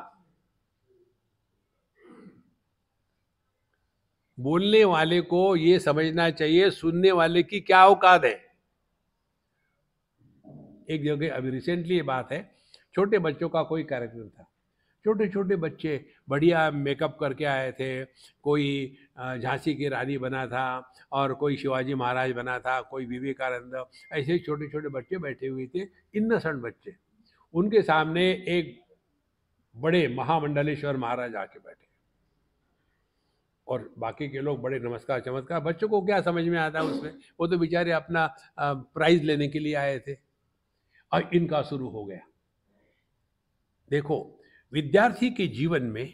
बोलने वाले को यह समझना चाहिए सुनने वाले की क्या औकात है एक जगह अभी रिसेंटली ये बात है छोटे बच्चों का कोई कार्यक्रम था छोटे छोटे बच्चे बढ़िया मेकअप करके आए थे कोई झांसी की रानी बना था और कोई शिवाजी महाराज बना था कोई विवेकानंद ऐसे छोटे छोटे बच्चे बैठे हुए थे इन्नसेंट बच्चे उनके सामने एक बड़े महामंडलेश्वर महाराज आके बैठे और बाकी के लोग बड़े नमस्कार चमत्कार बच्चों को क्या समझ में आता उसमें वो तो बेचारे अपना प्राइज लेने के लिए आए थे और इनका शुरू हो गया देखो विद्यार्थी के जीवन में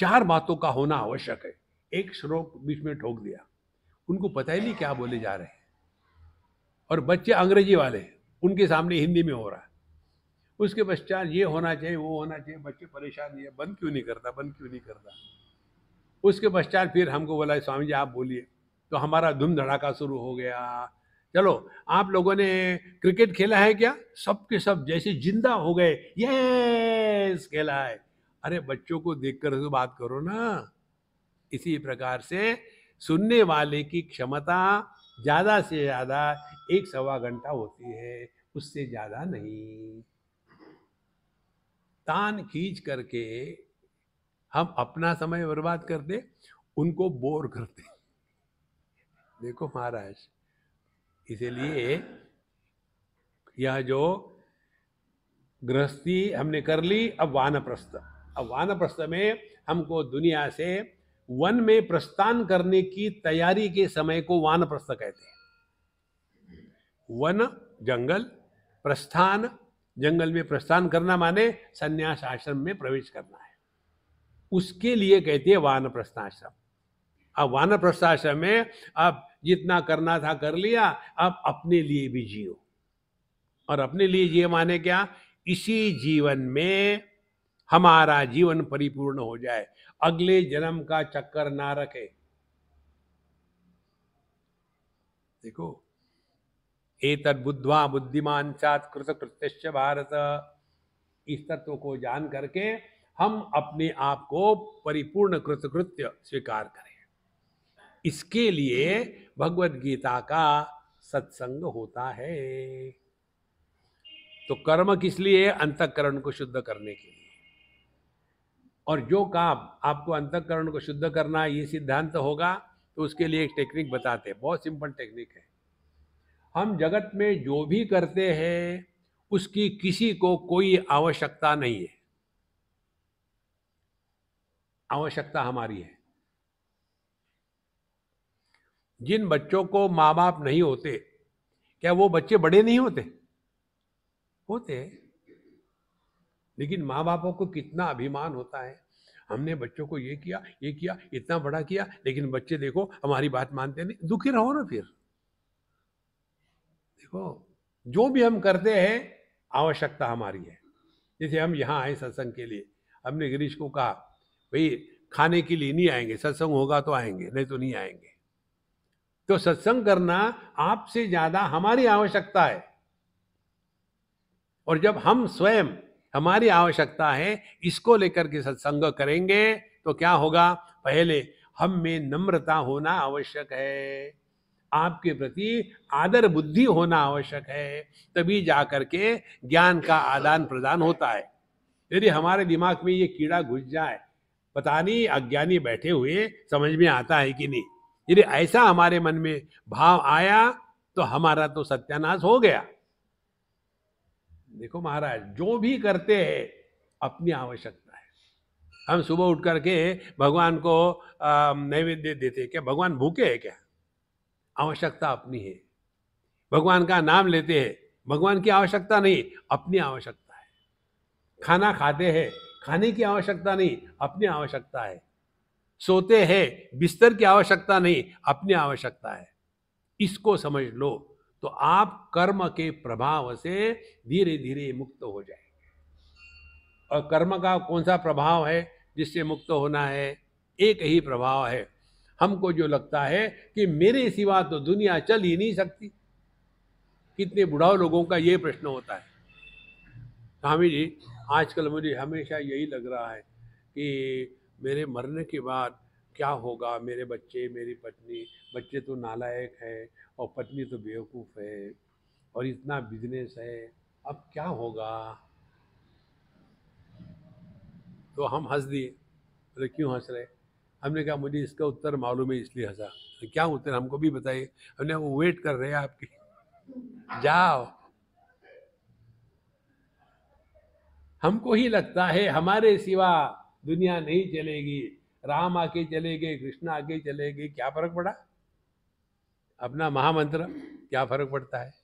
चार बातों का होना आवश्यक है एक श्लोक बीच में ठोक दिया उनको पता ही नहीं क्या बोले जा रहे हैं और बच्चे अंग्रेजी वाले उनके सामने हिंदी में हो रहा है उसके पश्चात ये होना चाहिए वो होना चाहिए बच्चे परेशान है बंद क्यों नहीं करता बंद क्यों नहीं करता उसके पश्चात फिर हमको बोला स्वामी जी आप बोलिए तो हमारा धूम धड़ाका शुरू हो गया चलो आप लोगों ने क्रिकेट खेला है क्या सब के सब जैसे जिंदा हो गए यस खेला है अरे बच्चों को देखकर तो बात करो ना इसी प्रकार से सुनने वाले की क्षमता ज़्यादा से ज़्यादा एक सवा घंटा होती है उससे ज़्यादा नहीं तान खींच करके हम अपना समय बर्बाद करते उनको बोर करते देखो महाराज इसलिए यह जो गृहस्थी हमने कर ली अब वानप्रस्थ अब वानप्रस्थ में हमको दुनिया से वन में प्रस्थान करने की तैयारी के समय को वानप्रस्थ कहते हैं वन जंगल प्रस्थान जंगल में प्रस्थान करना माने संन्यास आश्रम में प्रवेश करना है उसके लिए कहते हैं प्रस्थाश्रम अब प्रस्थाश्रम में अब जितना करना था कर लिया अब अपने लिए भी जियो और अपने लिए जिए माने क्या इसी जीवन में हमारा जीवन परिपूर्ण हो जाए अगले जन्म का चक्कर ना रखे देखो तद बुद्धवा बुद्धिमान सात कृत कृत्यश्च भारत इस तत्व को जान करके हम अपने आप को परिपूर्ण कृतकृत्य स्वीकार करें इसके लिए भगवत गीता का सत्संग होता है तो कर्म किस लिए अंतकरण को शुद्ध करने के लिए और जो काम आपको अंतकरण को शुद्ध करना ये सिद्धांत होगा तो उसके लिए एक टेक्निक बताते हैं बहुत सिंपल टेक्निक है हम जगत में जो भी करते हैं उसकी किसी को कोई आवश्यकता नहीं है आवश्यकता हमारी है जिन बच्चों को माँ बाप नहीं होते क्या वो बच्चे बड़े नहीं होते होते लेकिन माँ बापों को कितना अभिमान होता है हमने बच्चों को ये किया ये किया इतना बड़ा किया लेकिन बच्चे देखो हमारी बात मानते नहीं दुखी रहो ना फिर देखो जो भी हम करते हैं आवश्यकता हमारी है जैसे हम यहाँ आए सत्संग के लिए हमने गिरीश को कहा भाई खाने के लिए नहीं आएंगे सत्संग होगा तो आएंगे नहीं तो नहीं आएंगे तो सत्संग करना आपसे ज्यादा हमारी आवश्यकता है और जब हम स्वयं हमारी आवश्यकता है इसको लेकर के सत्संग करेंगे तो क्या होगा पहले हम में नम्रता होना आवश्यक है आपके प्रति आदर बुद्धि होना आवश्यक है तभी जा करके ज्ञान का आदान प्रदान होता है यदि हमारे दिमाग में ये कीड़ा घुस जाए पता नहीं अज्ञानी बैठे हुए समझ में आता है कि नहीं यदि ऐसा हमारे मन में भाव आया तो हमारा तो सत्यानाश हो गया देखो महाराज जो भी करते हैं अपनी आवश्यकता है हम सुबह उठ करके भगवान को नैवेद्य देते क्या भगवान भूखे है क्या आवश्यकता अपनी है भगवान का नाम लेते हैं भगवान की आवश्यकता नहीं अपनी आवश्यकता है खाना खाते हैं खाने की आवश्यकता नहीं अपनी आवश्यकता है सोते हैं बिस्तर की आवश्यकता नहीं अपनी आवश्यकता है इसको समझ लो तो आप कर्म के प्रभाव से धीरे धीरे मुक्त हो जाएंगे और कर्म का कौन सा प्रभाव है जिससे मुक्त होना है एक ही प्रभाव है हमको जो लगता है कि मेरे सिवा तो दुनिया चल ही नहीं सकती कितने बुढ़ाओ लोगों का ये प्रश्न होता है स्वामी जी आजकल मुझे हमेशा यही लग रहा है कि मेरे मरने के बाद क्या होगा मेरे बच्चे मेरी पत्नी बच्चे तो नालायक है और पत्नी तो बेवकूफ़ है और इतना बिजनेस है अब क्या होगा तो हम हंस दिए बोले तो क्यों हंस रहे हमने कहा मुझे इसका उत्तर मालूम है इसलिए हंसा तो क्या उत्तर हमको भी बताइए हमने वो वेट कर रहे हैं आपकी जाओ हमको ही लगता है हमारे सिवा दुनिया नहीं चलेगी राम आके चले गए कृष्ण आके चले गए क्या फर्क पड़ा अपना महामंत्र क्या फर्क पड़ता है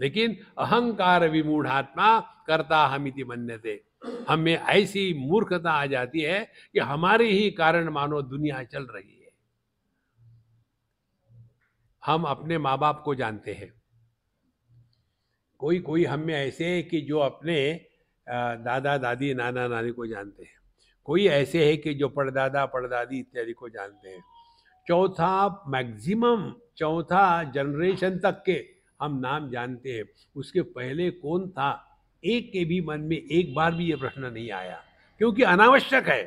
लेकिन अहंकार विमूढ़ आत्मा करता हम इति मन्यते हमें ऐसी मूर्खता आ जाती है कि हमारे ही कारण मानो दुनिया चल रही है हम अपने माँ बाप को जानते हैं कोई कोई हमें ऐसे कि जो अपने दादा दादी नाना नानी को जानते हैं कोई ऐसे है कि जो परदादा परदादी इत्यादि को जानते हैं चौथा मैक्सिमम चौथा जनरेशन तक के हम नाम जानते हैं उसके पहले कौन था एक के भी मन में एक बार भी ये प्रश्न नहीं आया क्योंकि अनावश्यक है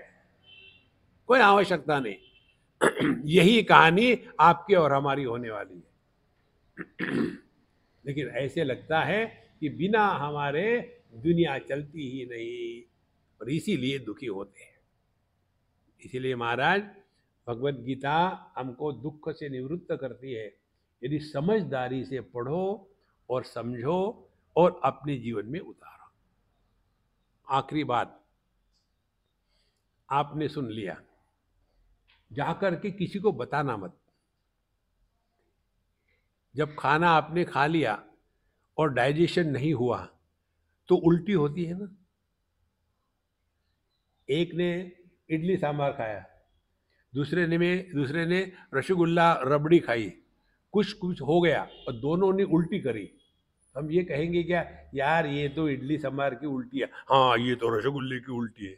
कोई आवश्यकता नहीं यही कहानी आपके और हमारी होने वाली है लेकिन ऐसे लगता है कि बिना हमारे दुनिया चलती ही नहीं और इसीलिए दुखी होते हैं इसीलिए महाराज भगवत गीता हमको दुख से निवृत्त करती है यदि समझदारी से पढ़ो और समझो और अपने जीवन में उतारो आखिरी बात आपने सुन लिया जाकर के किसी को बताना मत जब खाना आपने खा लिया और डाइजेशन नहीं हुआ तो उल्टी होती है ना एक ने इडली सांभार खाया दूसरे ने में दूसरे ने रसगुल्ला रबड़ी खाई कुछ कुछ हो गया और दोनों ने उल्टी करी हम ये कहेंगे क्या यार ये तो इडली सांभार की उल्टी है हाँ ये तो रसगुल्ले की उल्टी है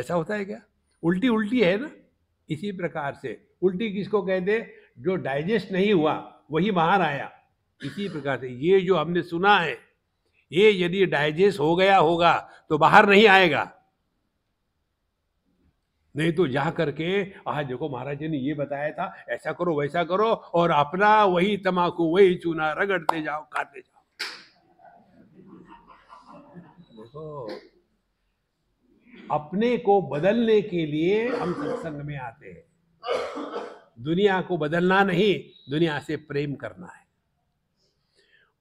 ऐसा होता है क्या उल्टी उल्टी है ना इसी प्रकार से उल्टी किसको कहते जो डाइजेस्ट नहीं हुआ वही बाहर आया इसी प्रकार से ये जो हमने सुना है ये यदि डाइजेस्ट हो गया होगा तो बाहर नहीं आएगा नहीं तो जा करके आज देखो महाराज जी ने ये बताया था ऐसा करो वैसा करो और अपना वही तमाकू वही चूना रगड़ते जाओ काटते जाओ देखो अपने को बदलने के लिए हम सत्संग में आते हैं दुनिया को बदलना नहीं दुनिया से प्रेम करना है